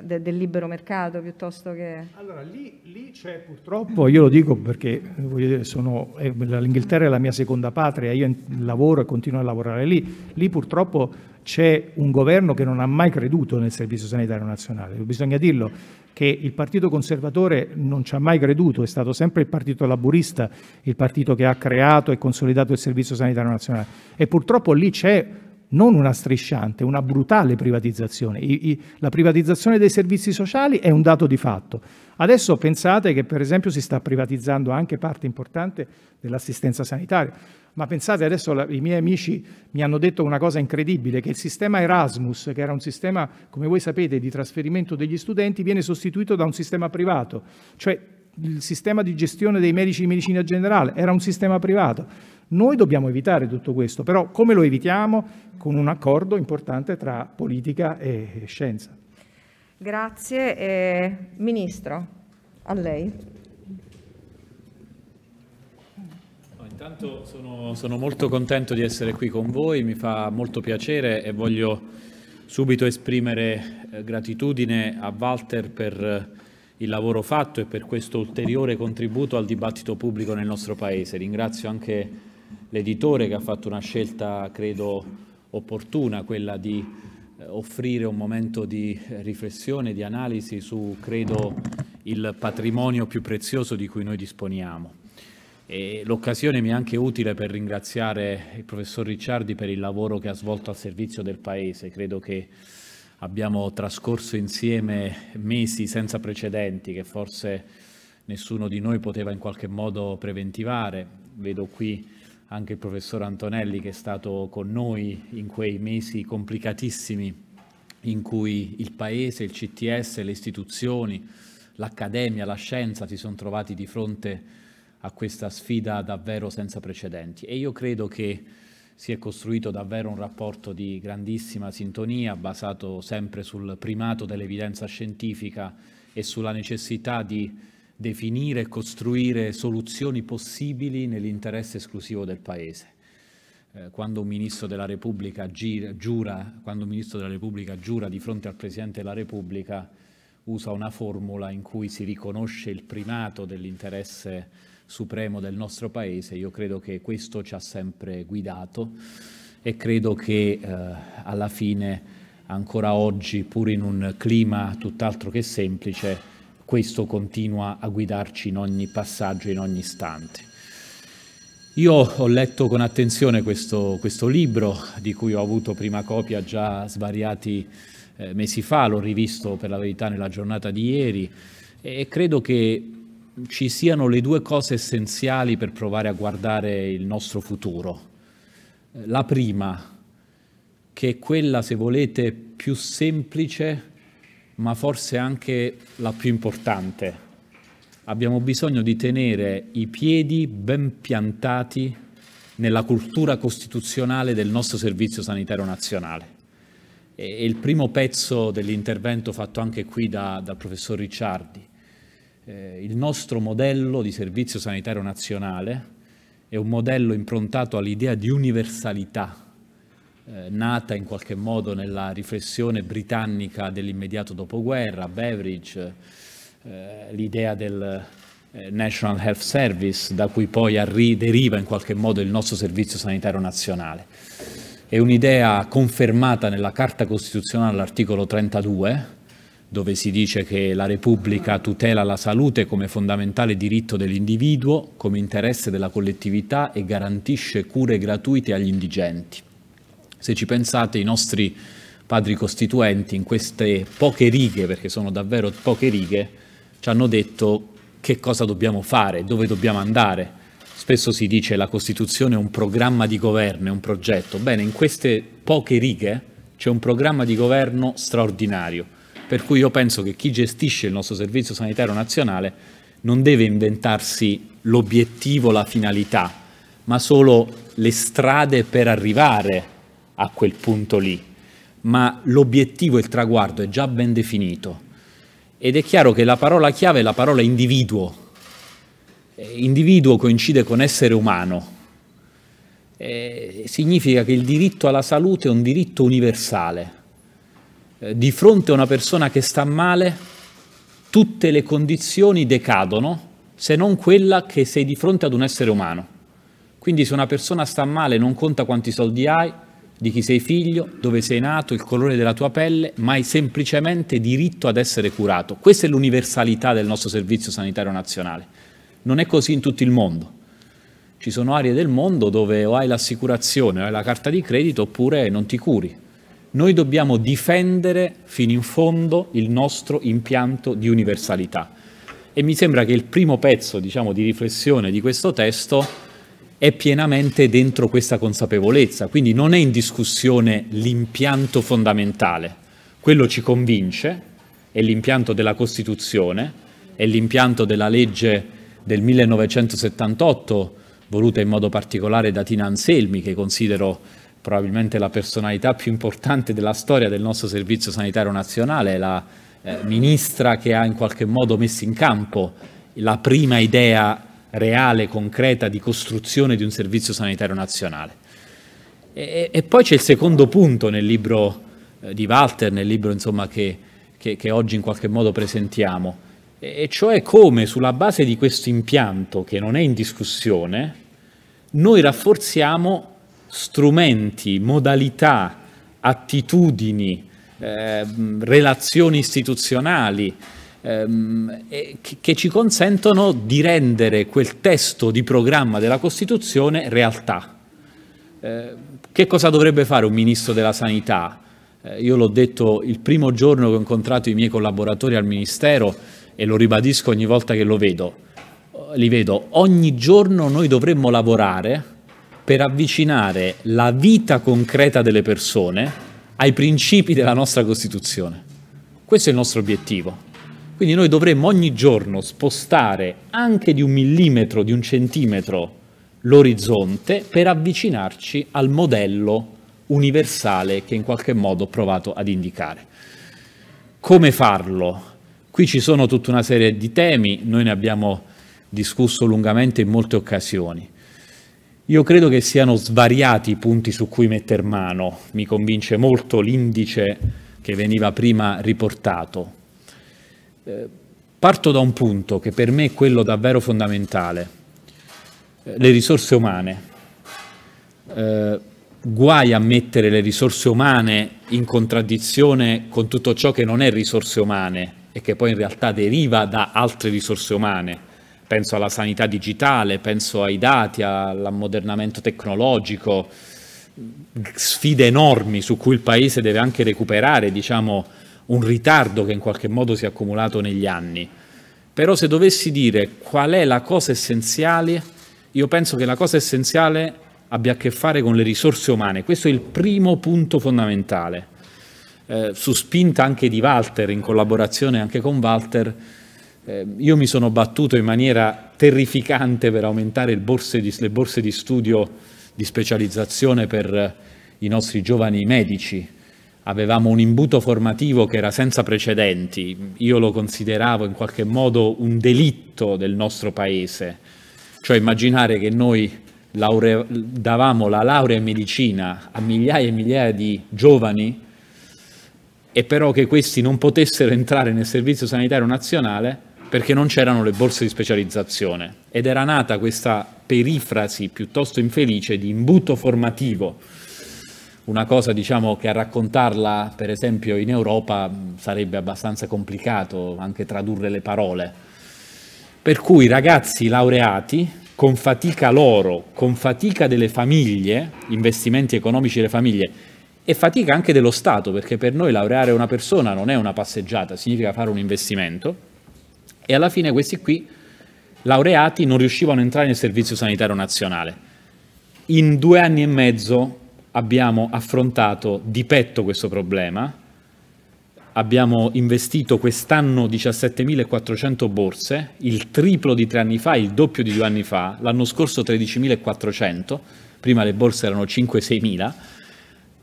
de, del libero mercato piuttosto che... Allora lì, lì c'è purtroppo, io lo dico perché dire, sono, eh, l'Inghilterra è la mia seconda patria, io lavoro e continuo a lavorare lì, lì purtroppo c'è un governo che non ha mai creduto nel Servizio Sanitario Nazionale, bisogna dirlo, che il Partito Conservatore non ci ha mai creduto, è stato sempre il Partito Laburista, il partito che ha creato e consolidato il Servizio Sanitario Nazionale e purtroppo lì c'è non una strisciante, una brutale privatizzazione. I, i, la privatizzazione dei servizi sociali è un dato di fatto. Adesso pensate che per esempio si sta privatizzando anche parte importante dell'assistenza sanitaria, ma pensate adesso la, i miei amici mi hanno detto una cosa incredibile, che il sistema Erasmus, che era un sistema, come voi sapete, di trasferimento degli studenti, viene sostituito da un sistema privato, cioè il sistema di gestione dei medici di medicina generale era un sistema privato. Noi dobbiamo evitare tutto questo, però come lo evitiamo? Con un accordo importante tra politica e scienza. Grazie. Eh, Ministro, a lei. Intanto sono, sono, molto contento di essere qui con voi, mi fa molto piacere e voglio subito esprimere eh, gratitudine a Walter per eh, il lavoro fatto e per questo ulteriore contributo al dibattito pubblico nel nostro Paese. Ringrazio anche l'editore che ha fatto una scelta, credo, opportuna, quella di eh, offrire un momento di riflessione, di analisi su, credo, il patrimonio più prezioso di cui noi disponiamo. l'occasione mi è anche utile per ringraziare il professor Ricciardi per il lavoro che ha svolto al servizio del Paese. Credo che abbiamo trascorso insieme mesi senza precedenti che forse nessuno di noi poteva in qualche modo preventivare. Vedo qui anche il professor Antonelli che è stato con noi in quei mesi complicatissimi in cui il Paese, il CTS, le istituzioni, l'accademia, la scienza si sono trovati di fronte a questa sfida davvero senza precedenti. E io credo che si è costruito davvero un rapporto di grandissima sintonia basato sempre sul primato dell'evidenza scientifica e sulla necessità di definire e costruire soluzioni possibili nell'interesse esclusivo del Paese. Eh, quando, un gira, giura, quando un ministro della Repubblica giura di fronte al Presidente della Repubblica, usa una formula in cui si riconosce il primato dell'interesse supremo del nostro Paese. Io credo che questo ci ha sempre guidato e credo che eh, alla fine, ancora oggi, pur in un clima tutt'altro che semplice, questo continua a guidarci in ogni passaggio, in ogni istante. Io ho letto con attenzione questo, questo libro, di cui ho avuto prima copia già svariati eh, mesi fa, l'ho rivisto per la verità nella giornata di ieri, e credo che ci siano le due cose essenziali per provare a guardare il nostro futuro. La prima, che è quella, se volete, più semplice ma forse anche la più importante. Abbiamo bisogno di tenere i piedi ben piantati nella cultura costituzionale del nostro Servizio Sanitario Nazionale. E il primo pezzo dell'intervento fatto anche qui da, dal professor Ricciardi, eh, il nostro modello di Servizio Sanitario Nazionale è un modello improntato all'idea di universalità eh, nata in qualche modo nella riflessione britannica dell'immediato dopoguerra, Beveridge, eh, l'idea del eh, National Health Service, da cui poi arri- deriva in qualche modo il nostro servizio sanitario nazionale. È un'idea confermata nella Carta Costituzionale all'articolo 32, dove si dice che la Repubblica tutela la salute come fondamentale diritto dell'individuo, come interesse della collettività e garantisce cure gratuite agli indigenti. Se ci pensate, i nostri padri costituenti in queste poche righe, perché sono davvero poche righe, ci hanno detto che cosa dobbiamo fare, dove dobbiamo andare. Spesso si dice la Costituzione è un programma di governo, è un progetto. Bene, in queste poche righe c'è un programma di governo straordinario, per cui io penso che chi gestisce il nostro Servizio Sanitario Nazionale non deve inventarsi l'obiettivo, la finalità, ma solo le strade per arrivare a quel punto lì, ma l'obiettivo il traguardo è già ben definito. Ed è chiaro che la parola chiave è la parola individuo. Individuo coincide con essere umano. Eh, significa che il diritto alla salute è un diritto universale. di fronte a una persona che sta male, tutte le condizioni decadono se non quella che sei di fronte ad un essere umano. Quindi se una persona sta male non conta quanti soldi hai, di chi sei figlio, dove sei nato, il colore della tua pelle, ma hai semplicemente diritto ad essere curato. Questa è l'universalità del nostro servizio sanitario nazionale. Non è così in tutto il mondo. Ci sono aree del mondo dove o hai l'assicurazione o hai la carta di credito oppure non ti curi. Noi dobbiamo difendere fino in fondo il nostro impianto di universalità. E mi sembra che il primo pezzo diciamo, di riflessione di questo testo è pienamente dentro questa consapevolezza, quindi non è in discussione l'impianto fondamentale, quello ci convince, è l'impianto della Costituzione, è l'impianto della legge del 1978 voluta in modo particolare da Tina Anselmi, che considero probabilmente la personalità più importante della storia del nostro Servizio Sanitario Nazionale, la eh, ministra che ha in qualche modo messo in campo la prima idea reale, concreta di costruzione di un servizio sanitario nazionale. E, e poi c'è il secondo punto nel libro eh, di Walter, nel libro insomma, che, che, che oggi in qualche modo presentiamo, e cioè come sulla base di questo impianto che non è in discussione, noi rafforziamo strumenti, modalità, attitudini, eh, relazioni istituzionali, Ehm, che ci consentono di rendere quel testo di programma della Costituzione realtà. Eh, che cosa dovrebbe fare un ministro della sanità? Eh, io l'ho detto il primo giorno che ho incontrato i miei collaboratori al Ministero e lo ribadisco ogni volta che lo vedo. Li vedo, ogni giorno noi dovremmo lavorare per avvicinare la vita concreta delle persone ai principi della nostra Costituzione. Questo è il nostro obiettivo. Quindi noi dovremmo ogni giorno spostare anche di un millimetro, di un centimetro l'orizzonte per avvicinarci al modello universale che in qualche modo ho provato ad indicare. Come farlo? Qui ci sono tutta una serie di temi, noi ne abbiamo discusso lungamente in molte occasioni. Io credo che siano svariati i punti su cui metter mano, mi convince molto l'indice che veniva prima riportato, Parto da un punto che per me è quello davvero fondamentale, eh, le risorse umane. Eh, guai a mettere le risorse umane in contraddizione con tutto ciò che non è risorse umane e che poi in realtà deriva da altre risorse umane. Penso alla sanità digitale, penso ai dati, all'ammodernamento tecnologico, sfide enormi su cui il Paese deve anche recuperare, diciamo, un ritardo che in qualche modo si è accumulato negli anni. Però se dovessi dire qual è la cosa essenziale, io penso che la cosa essenziale abbia a che fare con le risorse umane. Questo è il primo punto fondamentale. Eh, su spinta anche di Walter, in collaborazione anche con Walter, eh, io mi sono battuto in maniera terrificante per aumentare borse di, le borse di studio di specializzazione per i nostri giovani medici avevamo un imbuto formativo che era senza precedenti, io lo consideravo in qualche modo un delitto del nostro paese, cioè immaginare che noi laure- davamo la laurea in medicina a migliaia e migliaia di giovani e però che questi non potessero entrare nel servizio sanitario nazionale perché non c'erano le borse di specializzazione ed era nata questa perifrasi piuttosto infelice di imbuto formativo una cosa diciamo, che a raccontarla, per esempio, in Europa mm, sarebbe abbastanza complicato anche tradurre le parole. Per cui ragazzi laureati, con fatica loro, con fatica delle famiglie, investimenti economici delle famiglie, e fatica anche dello Stato, perché per noi laureare una persona non è una passeggiata, significa fare un investimento. E alla fine questi qui, laureati, non riuscivano a entrare nel Servizio Sanitario Nazionale. In due anni e mezzo abbiamo affrontato di petto questo problema, abbiamo investito quest'anno 17.400 borse, il triplo di tre anni fa, il doppio di due anni fa, l'anno scorso 13.400, prima le borse erano 5-6.000,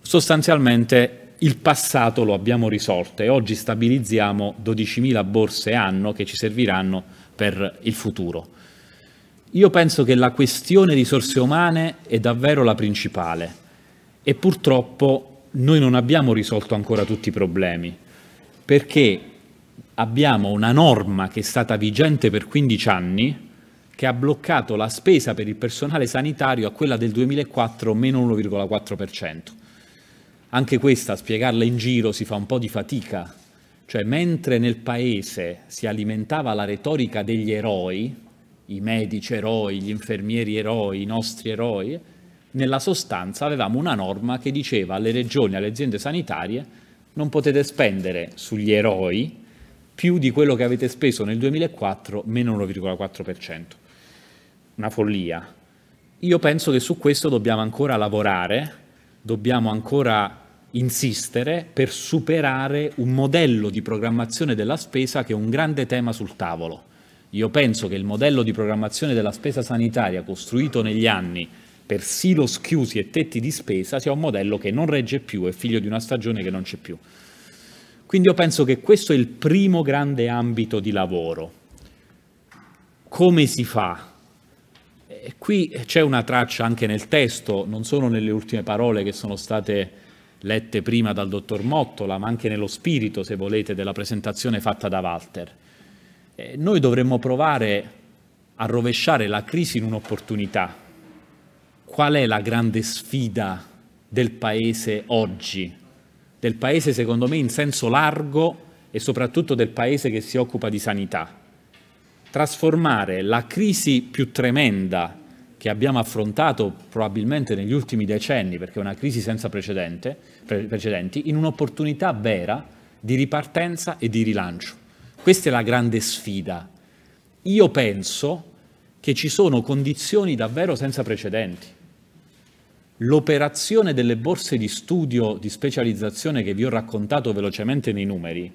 sostanzialmente il passato lo abbiamo risolto e oggi stabilizziamo 12.000 borse anno che ci serviranno per il futuro. Io penso che la questione risorse umane è davvero la principale e purtroppo noi non abbiamo risolto ancora tutti i problemi, perché abbiamo una norma che è stata vigente per 15 anni che ha bloccato la spesa per il personale sanitario a quella del 2004 meno 1,4%. Anche questa, a spiegarla in giro, si fa un po' di fatica. Cioè, mentre nel Paese si alimentava la retorica degli eroi, i medici eroi, gli infermieri eroi, i nostri eroi, nella sostanza avevamo una norma che diceva alle regioni, alle aziende sanitarie, non potete spendere sugli eroi più di quello che avete speso nel 2004, meno 1,4%. Una follia. Io penso che su questo dobbiamo ancora lavorare, dobbiamo ancora insistere per superare un modello di programmazione della spesa che è un grande tema sul tavolo. Io penso che il modello di programmazione della spesa sanitaria costruito negli anni per silos chiusi e tetti di spesa sia un modello che non regge più, è figlio di una stagione che non c'è più. Quindi io penso che questo è il primo grande ambito di lavoro. Come si fa? E eh, qui c'è una traccia anche nel testo, non solo nelle ultime parole che sono state lette prima dal dottor Mottola, ma anche nello spirito, se volete, della presentazione fatta da Walter. E eh, noi dovremmo provare a rovesciare la crisi in un'opportunità qual è la grande sfida del Paese oggi? Del Paese, secondo me, in senso largo e soprattutto del Paese che si occupa di sanità. Trasformare la crisi più tremenda che abbiamo affrontato probabilmente negli ultimi decenni, perché è una crisi senza precedenti, in un'opportunità vera di ripartenza e di rilancio. Questa è la grande sfida. Io penso che ci sono condizioni davvero senza precedenti l'operazione delle borse di studio di specializzazione che vi ho raccontato velocemente nei numeri,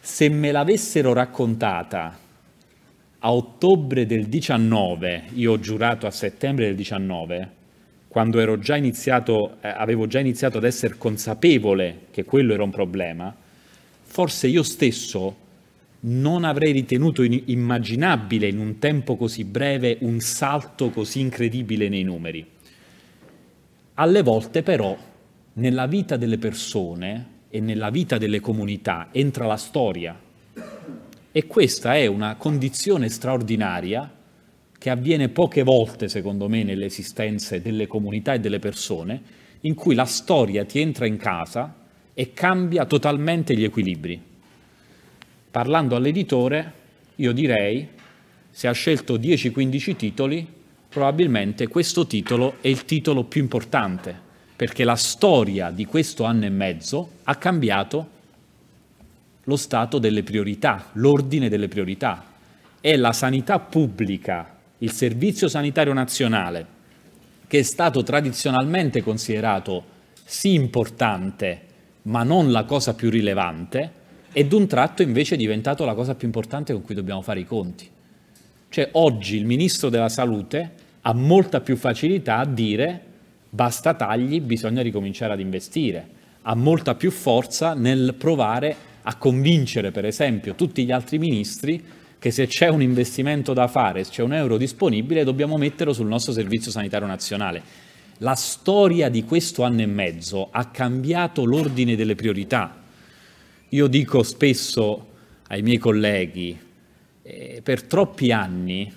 se me l'avessero raccontata a ottobre del 19, io ho giurato a settembre del 19, quando già iniziato, eh, avevo già iniziato ad essere consapevole che quello era un problema, forse io stesso non avrei ritenuto immaginabile in un tempo così breve un salto così incredibile nei numeri. Alle volte però nella vita delle persone e nella vita delle comunità entra la storia e questa è una condizione straordinaria che avviene poche volte, secondo me, nelle esistenze delle comunità e delle persone, in cui la storia ti entra in casa e cambia totalmente gli equilibri. Parlando all'editore, io direi, se ha scelto 10-15 titoli, probabilmente questo titolo è il titolo più importante, perché la storia di questo anno e mezzo ha cambiato lo stato delle priorità, l'ordine delle priorità. È la sanità pubblica, il Servizio Sanitario Nazionale, che è stato tradizionalmente considerato sì importante, ma non la cosa più rilevante, e d'un tratto invece è diventato la cosa più importante con cui dobbiamo fare i conti. Cioè oggi il Ministro della Salute ha molta più facilità a dire basta tagli, bisogna ricominciare ad investire, ha molta più forza nel provare a convincere per esempio tutti gli altri ministri che se c'è un investimento da fare, se c'è un euro disponibile, dobbiamo metterlo sul nostro servizio sanitario nazionale. La storia di questo anno e mezzo ha cambiato l'ordine delle priorità. Io dico spesso ai miei colleghi, eh, per troppi anni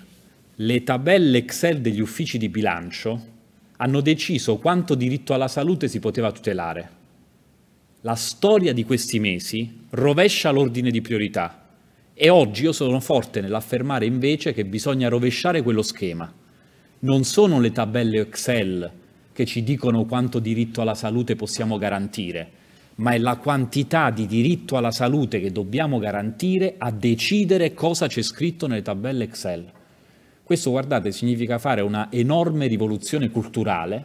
le tabelle Excel degli uffici di bilancio hanno deciso quanto diritto alla salute si poteva tutelare. La storia di questi mesi rovescia l'ordine di priorità e oggi io sono forte nell'affermare invece che bisogna rovesciare quello schema. Non sono le tabelle Excel che ci dicono quanto diritto alla salute possiamo garantire, ma è la quantità di diritto alla salute che dobbiamo garantire a decidere cosa c'è scritto nelle tabelle Excel. Questo, guardate, significa fare una enorme rivoluzione culturale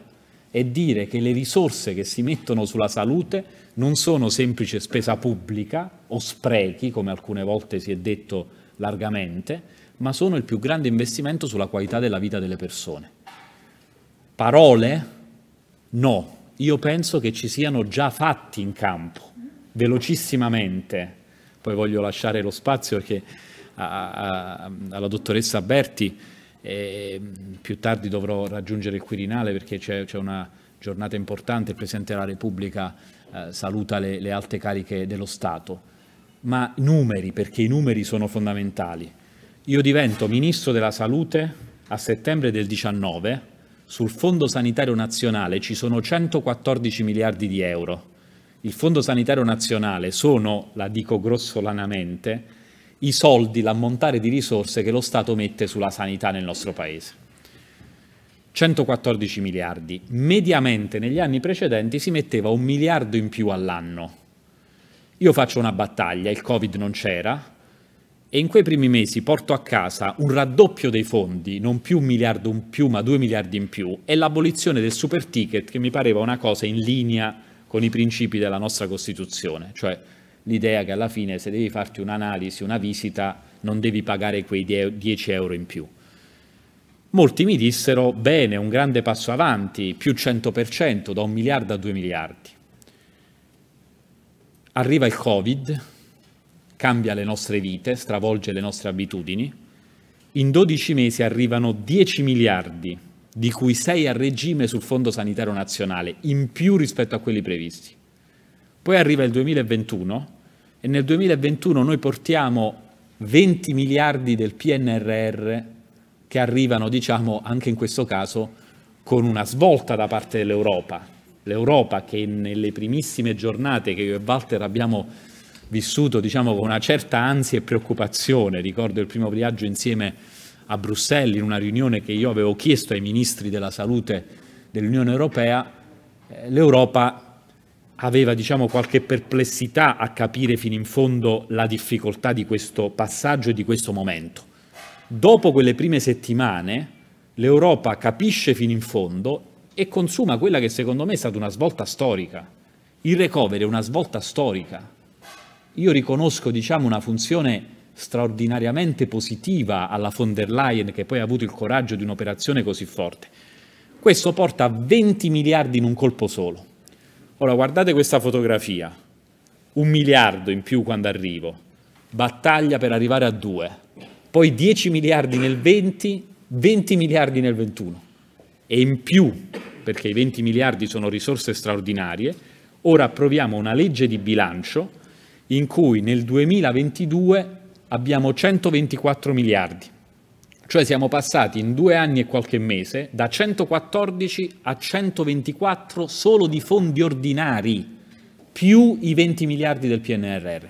e dire che le risorse che si mettono sulla salute non sono semplice spesa pubblica o sprechi, come alcune volte si è detto largamente, ma sono il più grande investimento sulla qualità della vita delle persone. Parole? No, io penso che ci siano già fatti in campo, velocissimamente. Poi voglio lasciare lo spazio perché a, a, alla dottoressa Berti e mm, più tardi dovrò raggiungere il Quirinale perché c'è una giornata importante, il Presidente della Repubblica eh, saluta le, le alte cariche dello Stato. Ma numeri, perché i numeri sono fondamentali. Io divento Ministro della Salute a settembre del 19, sul Fondo Sanitario Nazionale ci sono 114 miliardi di euro. Il Fondo Sanitario Nazionale sono, la dico grossolanamente, i soldi, l'ammontare di risorse che lo Stato mette sulla sanità nel nostro Paese. 114 miliardi. Mediamente negli anni precedenti si metteva un miliardo in più all'anno. Io faccio una battaglia, il Covid non c'era, e in quei primi mesi porto a casa un raddoppio dei fondi, non più un miliardo in più, ma due miliardi in più, e l'abolizione del super ticket che mi pareva una cosa in linea con i principi della nostra Costituzione, cioè l'idea che alla fine se devi farti un'analisi, una visita, non devi pagare quei 10 euro in più. Molti mi dissero, bene, un grande passo avanti, più 100%, da un miliardo a due miliardi. Arriva il Covid, cambia le nostre vite, stravolge le nostre abitudini. In 12 mesi arrivano 10 miliardi, di cui 6 a regime sul Fondo Sanitario Nazionale, in più rispetto a quelli previsti. Poi arriva il 2021 e nel 2021 noi portiamo 20 miliardi del PNRR che arrivano, diciamo, anche in questo caso con una svolta da parte dell'Europa. L'Europa che nelle primissime giornate che io e Walter abbiamo vissuto, diciamo, con una certa ansia e preoccupazione, ricordo il primo viaggio insieme a Bruxelles in una riunione che io avevo chiesto ai ministri della salute dell'Unione Europea, eh, l'Europa aveva diciamo, qualche perplessità a capire fino in fondo la difficoltà di questo passaggio e di questo momento. Dopo quelle prime settimane l'Europa capisce fino in fondo e consuma quella che secondo me è stata una svolta storica. Il recovery è una svolta storica. Io riconosco diciamo, una funzione straordinariamente positiva alla von der Leyen che poi ha avuto il coraggio di un'operazione così forte. Questo porta a 20 miliardi in un colpo solo Ora guardate questa fotografia, un miliardo in più quando arrivo, battaglia per arrivare a due, poi 10 miliardi nel 20, 20 miliardi nel 21 e in più, perché i 20 miliardi sono risorse straordinarie, ora approviamo una legge di bilancio in cui nel 2022 abbiamo 124 miliardi cioè siamo passati in due anni e qualche mese da 114 a 124 solo di fondi ordinari, più i 20 miliardi del PNRR.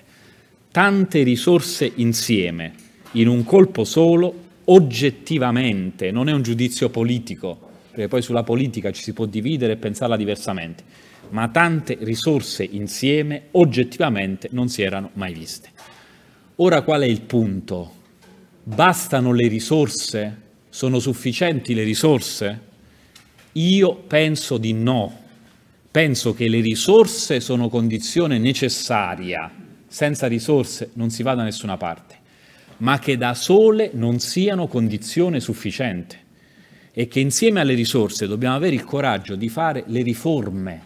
Tante risorse insieme, in un colpo solo, oggettivamente, non è un giudizio politico, perché poi sulla politica ci si può dividere e pensarla diversamente, ma tante risorse insieme oggettivamente non si erano mai viste. Ora qual è il punto? bastano le risorse? Sono sufficienti le risorse? Io penso di no. Penso che le risorse sono condizione necessaria. Senza risorse non si va da nessuna parte, ma che da sole non siano condizione sufficiente e che insieme alle risorse dobbiamo avere il coraggio di fare le riforme,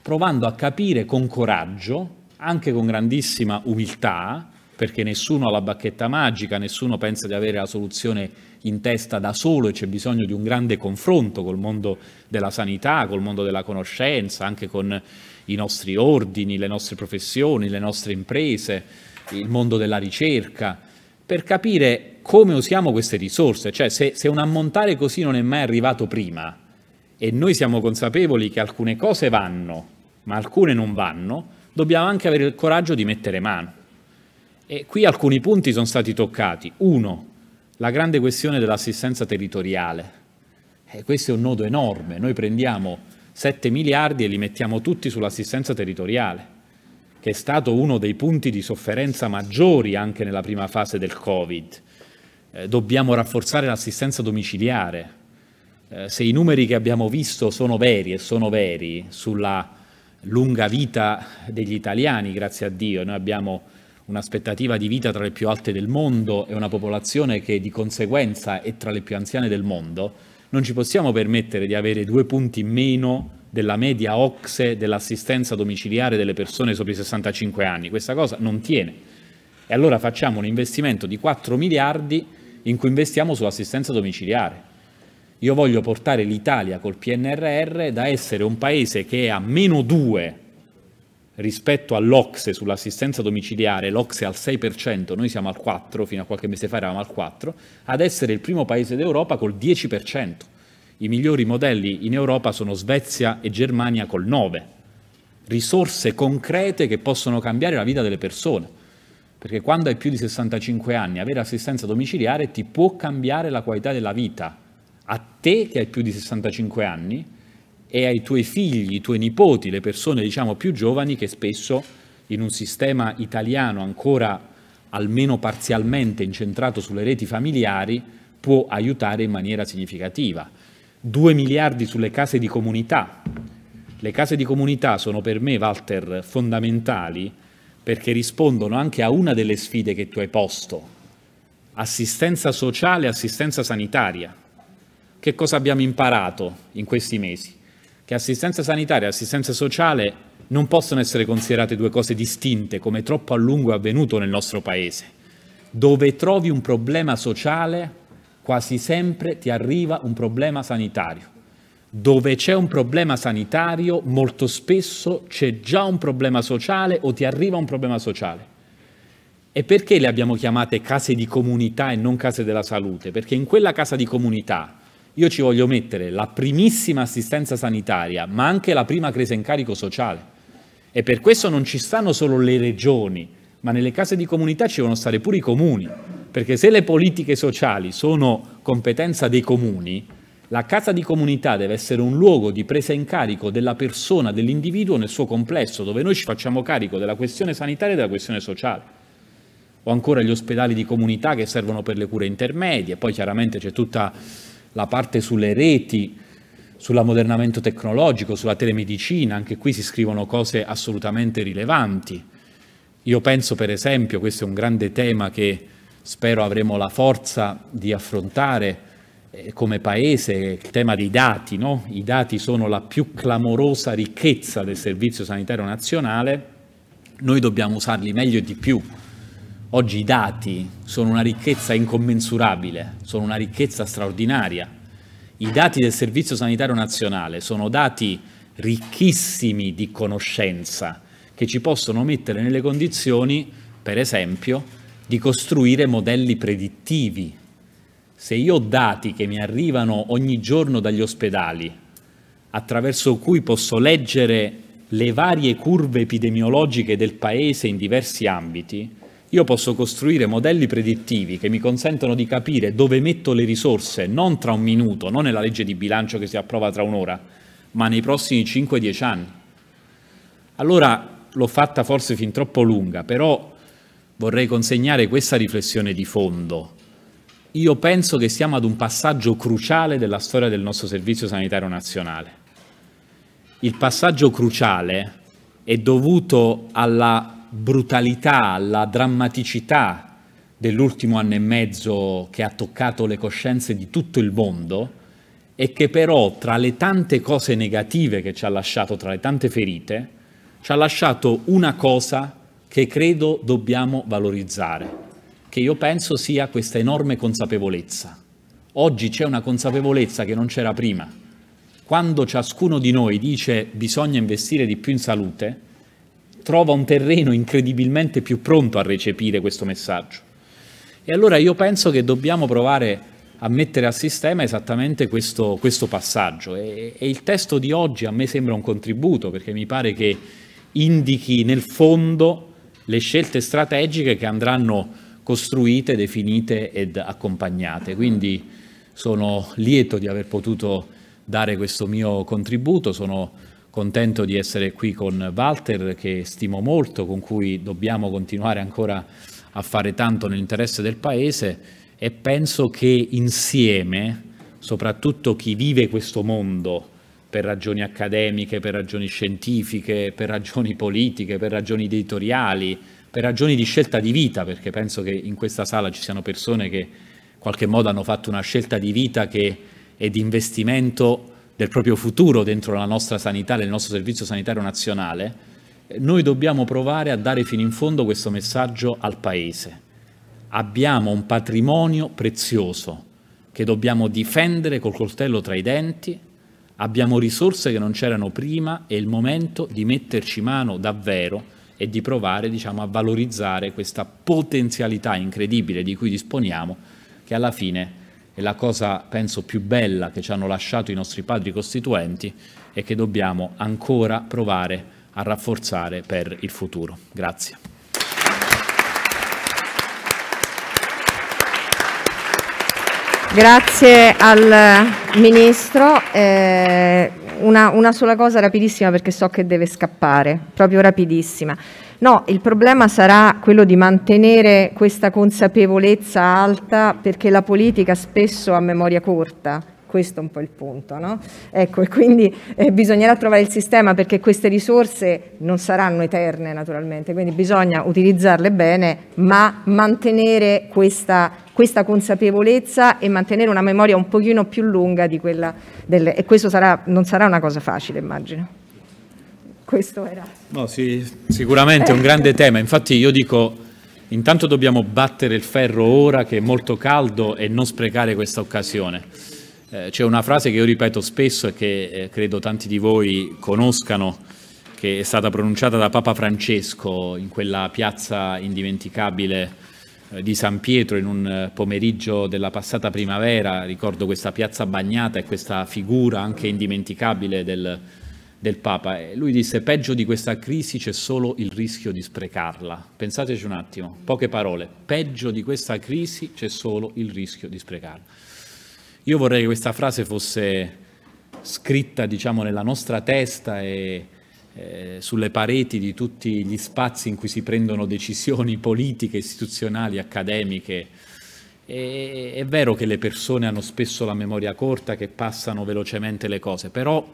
provando a capire con coraggio, anche con grandissima umiltà, perché nessuno ha la bacchetta magica, nessuno pensa di avere la soluzione in testa da solo e c'è bisogno di un grande confronto col mondo della sanità, col mondo della conoscenza, anche con i nostri ordini, le nostre professioni, le nostre imprese, il mondo della ricerca, per capire come usiamo queste risorse, cioè se, se un ammontare così non è mai arrivato prima e noi siamo consapevoli che alcune cose vanno, ma alcune non vanno, dobbiamo anche avere il coraggio di mettere mano. E qui alcuni punti sono stati toccati. Uno, la grande questione dell'assistenza territoriale. E eh, questo è un nodo enorme. Noi prendiamo 7 miliardi e li mettiamo tutti sull'assistenza territoriale, che è stato uno dei punti di sofferenza maggiori anche nella prima fase del Covid. Eh, dobbiamo rafforzare l'assistenza domiciliare. Eh, se i numeri che abbiamo visto sono veri e sono veri sulla lunga vita degli italiani, grazie a Dio, noi abbiamo un'aspettativa di vita tra le più alte del mondo e una popolazione che di conseguenza è tra le più anziane del mondo, non ci possiamo permettere di avere due punti meno della media OXE dell'assistenza domiciliare delle persone sopra i 65 anni. Questa cosa non tiene. E allora facciamo un investimento di 4 miliardi in cui investiamo sull'assistenza domiciliare. Io voglio portare l'Italia col PNRR da essere un paese che è a meno 2 rispetto all'Ocse sull'assistenza domiciliare, l'Ocse è al 6%, noi siamo al 4%, fino a qualche mese fa eravamo al 4%, ad essere il primo paese d'Europa col 10%. I migliori modelli in Europa sono Svezia e Germania col 9%. Risorse concrete che possono cambiare la vita delle persone. Perché quando hai più di 65 anni, avere assistenza domiciliare ti può cambiare la qualità della vita. A te che hai più di 65 anni, e ai tuoi figli, i tuoi nipoti, le persone diciamo più giovani che spesso in un sistema italiano ancora almeno parzialmente incentrato sulle reti familiari può aiutare in maniera significativa. 2 miliardi sulle case di comunità. Le case di comunità sono per me, Walter, fondamentali perché rispondono anche a una delle sfide che tu hai posto, assistenza sociale e assistenza sanitaria. Che cosa abbiamo imparato in questi mesi? che assistenza sanitaria e assistenza sociale non possono essere considerate due cose distinte, come troppo a lungo è avvenuto nel nostro Paese. Dove trovi un problema sociale, quasi sempre ti arriva un problema sanitario. Dove c'è un problema sanitario, molto spesso c'è già un problema sociale o ti arriva un problema sociale. E perché le abbiamo chiamate case di comunità e non case della salute? Perché in quella casa di comunità io ci voglio mettere la primissima assistenza sanitaria, ma anche la prima presa in carico sociale. E per questo non ci stanno solo le regioni, ma nelle case di comunità ci devono stare pure i comuni, perché se le politiche sociali sono competenza dei comuni, la casa di comunità deve essere un luogo di presa in carico della persona, dell'individuo nel suo complesso, dove noi ci facciamo carico della questione sanitaria e della questione sociale. O ancora gli ospedali di comunità che servono per le cure intermedie, poi chiaramente c'è tutta la parte sulle reti, sull'ammodernamento tecnologico, sulla telemedicina, anche qui si scrivono cose assolutamente rilevanti. Io penso per esempio, questo è un grande tema che spero avremo la forza di affrontare eh, come paese, il tema dei dati. No? I dati sono la più clamorosa ricchezza del Servizio Sanitario Nazionale, noi dobbiamo usarli meglio e di più Oggi i dati sono una ricchezza incommensurabile, sono una ricchezza straordinaria. I dati del Servizio Sanitario Nazionale sono dati ricchissimi di conoscenza che ci possono mettere nelle condizioni, per esempio, di costruire modelli predittivi. Se io ho dati che mi arrivano ogni giorno dagli ospedali, attraverso cui posso leggere le varie curve epidemiologiche del Paese in diversi ambiti, io posso costruire modelli predittivi che mi consentono di capire dove metto le risorse, non tra un minuto, non nella legge di bilancio che si approva tra un'ora, ma nei prossimi 5-10 anni. Allora l'ho fatta forse fin troppo lunga, però vorrei consegnare questa riflessione di fondo. Io penso che siamo ad un passaggio cruciale della storia del nostro Servizio Sanitario Nazionale. Il passaggio cruciale è dovuto alla brutalità, alla drammaticità dell'ultimo anno e mezzo che ha toccato le coscienze di tutto il mondo e che però tra le tante cose negative che ci ha lasciato, tra le tante ferite, ci ha lasciato una cosa che credo dobbiamo valorizzare, che io penso sia questa enorme consapevolezza. Oggi c'è una consapevolezza che non c'era prima. Quando ciascuno di noi dice bisogna investire di più in salute, trova un terreno incredibilmente più pronto a recepire questo messaggio. E allora io penso che dobbiamo provare a mettere a sistema esattamente questo, questo passaggio e, e il testo di oggi a me sembra un contributo perché mi pare che indichi nel fondo le scelte strategiche che andranno costruite, definite ed accompagnate. Quindi sono lieto di aver potuto dare questo mio contributo, sono contento di essere qui con Walter, che stimo molto, con cui dobbiamo continuare ancora a fare tanto nell'interesse del Paese e penso che insieme, soprattutto chi vive questo mondo, per ragioni accademiche, per ragioni scientifiche, per ragioni politiche, per ragioni editoriali, per ragioni di scelta di vita, perché penso che in questa sala ci siano persone che in qualche modo hanno fatto una scelta di vita che è di investimento del proprio futuro dentro la nostra sanità, nel nostro servizio sanitario nazionale, noi dobbiamo provare a dare fino in fondo questo messaggio al Paese. Abbiamo un patrimonio prezioso che dobbiamo difendere col coltello tra i denti, abbiamo risorse che non c'erano prima è il momento di metterci mano davvero e di provare diciamo, a valorizzare questa potenzialità incredibile di cui disponiamo che alla fine è la cosa, penso, più bella che ci hanno lasciato i nostri padri costituenti e che dobbiamo ancora provare a rafforzare per il futuro. Grazie. Grazie al Ministro. Eh, una, una sola cosa rapidissima perché so che deve scappare, proprio rapidissima. No, il problema sarà quello di mantenere questa consapevolezza alta perché la politica spesso ha memoria corta. Questo è un po' il punto, no? Ecco, e quindi eh, bisognerà trovare il sistema perché queste risorse non saranno eterne naturalmente, quindi bisogna utilizzarle bene, ma mantenere questa, questa consapevolezza e mantenere una memoria un pochino più lunga di quella del... E questo sarà, non sarà una cosa facile, immagino questo era. No, sì, sicuramente è un grande tema, infatti io dico intanto dobbiamo battere il ferro ora che è molto caldo e non sprecare questa occasione. Eh, c'è una frase che io ripeto spesso e che eh, credo tanti di voi conoscano, che è stata pronunciata da Papa Francesco in quella piazza indimenticabile eh, di San Pietro in un eh, pomeriggio della passata primavera, ricordo questa piazza bagnata e questa figura anche indimenticabile del, del Papa. E lui disse, peggio di questa crisi c'è solo il rischio di sprecarla. Pensateci un attimo, poche parole. Peggio di questa crisi c'è solo il rischio di sprecarla. Io vorrei che questa frase fosse scritta, diciamo, nella nostra testa e eh, sulle pareti di tutti gli spazi in cui si prendono decisioni politiche, istituzionali, accademiche, è vero che le persone hanno spesso la memoria corta, che passano velocemente le cose, però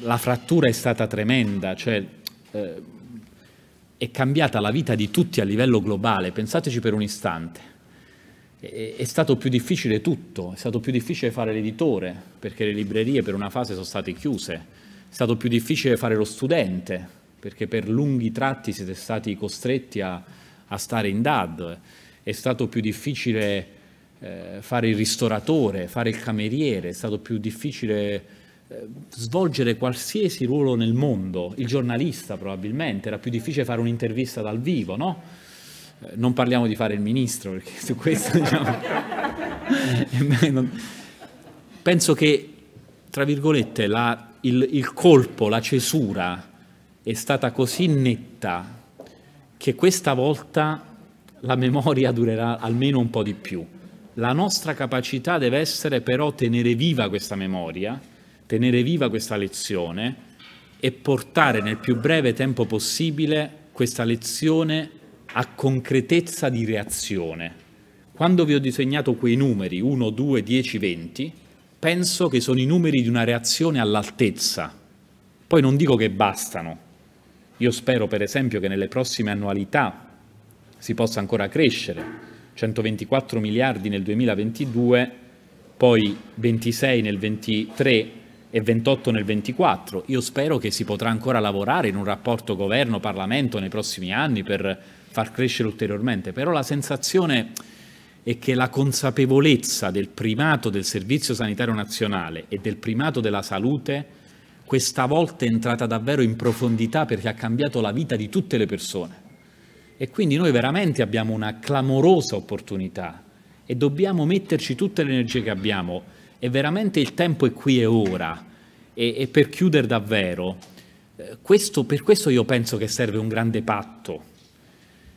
la frattura è stata tremenda, cioè eh, è cambiata la vita di tutti a livello globale, pensateci per un istante. È, stato più difficile tutto, è stato più difficile fare l'editore, perché le librerie per una fase sono state chiuse, è stato più difficile fare lo studente, perché per lunghi tratti siete stati costretti a, a stare in DAD, è stato più difficile eh, fare il ristoratore, fare il cameriere, è stato più difficile svolgere qualsiasi ruolo nel mondo, il giornalista probabilmente, era più difficile fare un'intervista dal vivo, no? Eh, non parliamo di fare il ministro, perché su questo diciamo... Penso che, tra virgolette, la, il, il colpo, la cesura è stata così netta che questa volta la memoria durerà almeno un po' di più. La nostra capacità deve essere però tenere viva questa memoria, tenere viva questa lezione e portare nel più breve tempo possibile questa lezione a concretezza di reazione. Quando vi ho disegnato quei numeri 1, 2, 10, 20, penso che sono i numeri di una reazione all'altezza. Poi non dico che bastano. Io spero per esempio che nelle prossime annualità si possa ancora crescere. 124 miliardi nel 2022, poi 26 nel 2023 e 28 nel 24. Io spero che si potrà ancora lavorare in un rapporto governo-parlamento nei prossimi anni per far crescere ulteriormente, però la sensazione è che la consapevolezza del primato del Servizio Sanitario Nazionale e del primato della salute questa volta è entrata davvero in profondità perché ha cambiato la vita di tutte le persone. E quindi noi veramente abbiamo una clamorosa opportunità e dobbiamo metterci tutte le energie che abbiamo è veramente il tempo è qui e ora. E, e per chiudere davvero, eh, questo, per questo io penso che serve un grande patto.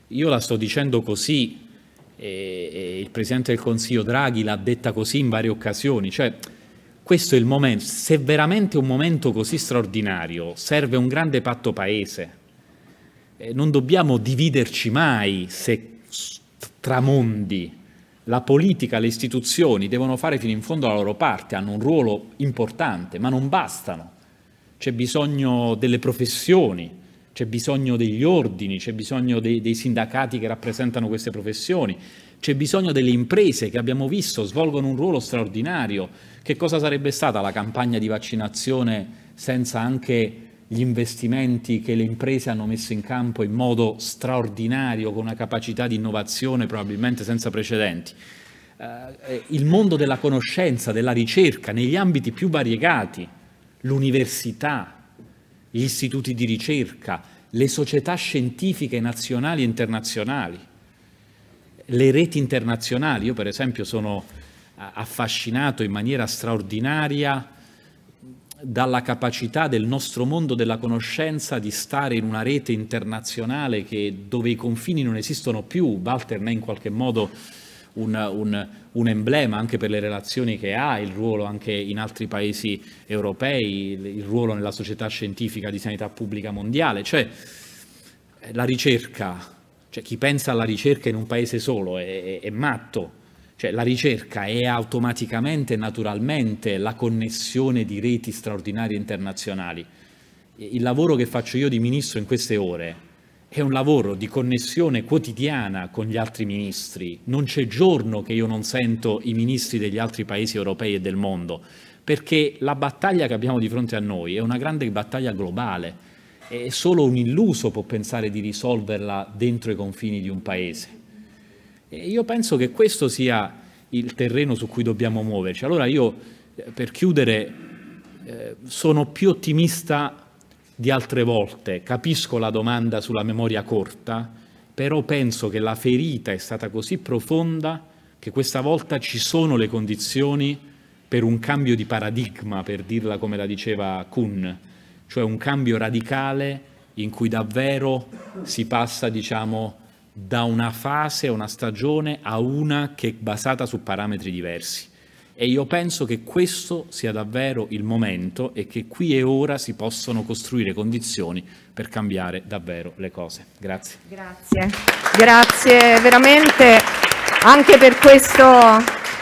Io la sto dicendo così, e, e il Presidente del Consiglio Draghi l'ha detta così in varie occasioni, cioè questo è il momento, se veramente un momento così straordinario serve un grande patto paese, non dobbiamo dividerci mai se tramondi, la politica, le istituzioni devono fare fino in fondo la loro parte, hanno un ruolo importante, ma non bastano. C'è bisogno delle professioni, c'è bisogno degli ordini, c'è bisogno dei, dei, sindacati che rappresentano queste professioni, c'è bisogno delle imprese che abbiamo visto svolgono un ruolo straordinario. Che cosa sarebbe stata la campagna di vaccinazione senza anche gli investimenti che le imprese hanno messo in campo in modo straordinario, con una capacità di innovazione probabilmente senza precedenti. Eh, eh, il mondo della conoscenza, della ricerca, negli ambiti più variegati, l'università, gli istituti di ricerca, le società scientifiche nazionali e internazionali, le reti internazionali. Io per esempio sono affascinato in maniera straordinaria dalla capacità del nostro mondo della conoscenza di stare in una rete internazionale che, dove i confini non esistono più. Walter ne è in qualche modo un, un, un, emblema anche per le relazioni che ha, il ruolo anche in altri paesi europei, il, il ruolo nella società scientifica di sanità pubblica mondiale. Cioè, la ricerca, cioè chi pensa alla ricerca in un paese solo è, è, è matto cioè la ricerca è automaticamente, naturalmente, la connessione di reti straordinarie internazionali. Il lavoro che faccio io di ministro in queste ore è un lavoro di connessione quotidiana con gli altri ministri. Non c'è giorno che io non sento i ministri degli altri paesi europei e del mondo, perché la battaglia che abbiamo di fronte a noi è una grande battaglia globale e solo un illuso può pensare di risolverla dentro i confini di un paese. E io penso che questo sia il terreno su cui dobbiamo muoverci. Allora io, eh, per chiudere, eh, sono più ottimista di altre volte, capisco la domanda sulla memoria corta, però penso che la ferita è stata così profonda che questa volta ci sono le condizioni per un cambio di paradigma, per dirla come la diceva Kuhn, cioè un cambio radicale in cui davvero si passa, diciamo, da una fase, una stagione a una che è basata su parametri diversi. E io penso che questo sia davvero il momento e che qui e ora si possono costruire condizioni per cambiare davvero le cose. Grazie. Grazie, grazie veramente anche per, questo,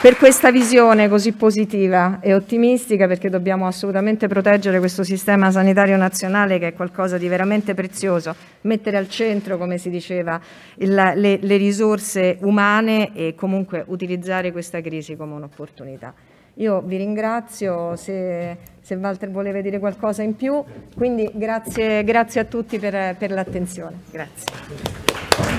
per questa visione così positiva e ottimistica perché dobbiamo assolutamente proteggere questo sistema sanitario nazionale che è qualcosa di veramente prezioso, mettere al centro, come si diceva, il, le, le risorse umane e comunque utilizzare questa crisi come un'opportunità. Io vi ringrazio, se, se, Walter voleva dire qualcosa in più, quindi grazie, grazie a tutti per, per l'attenzione. Grazie.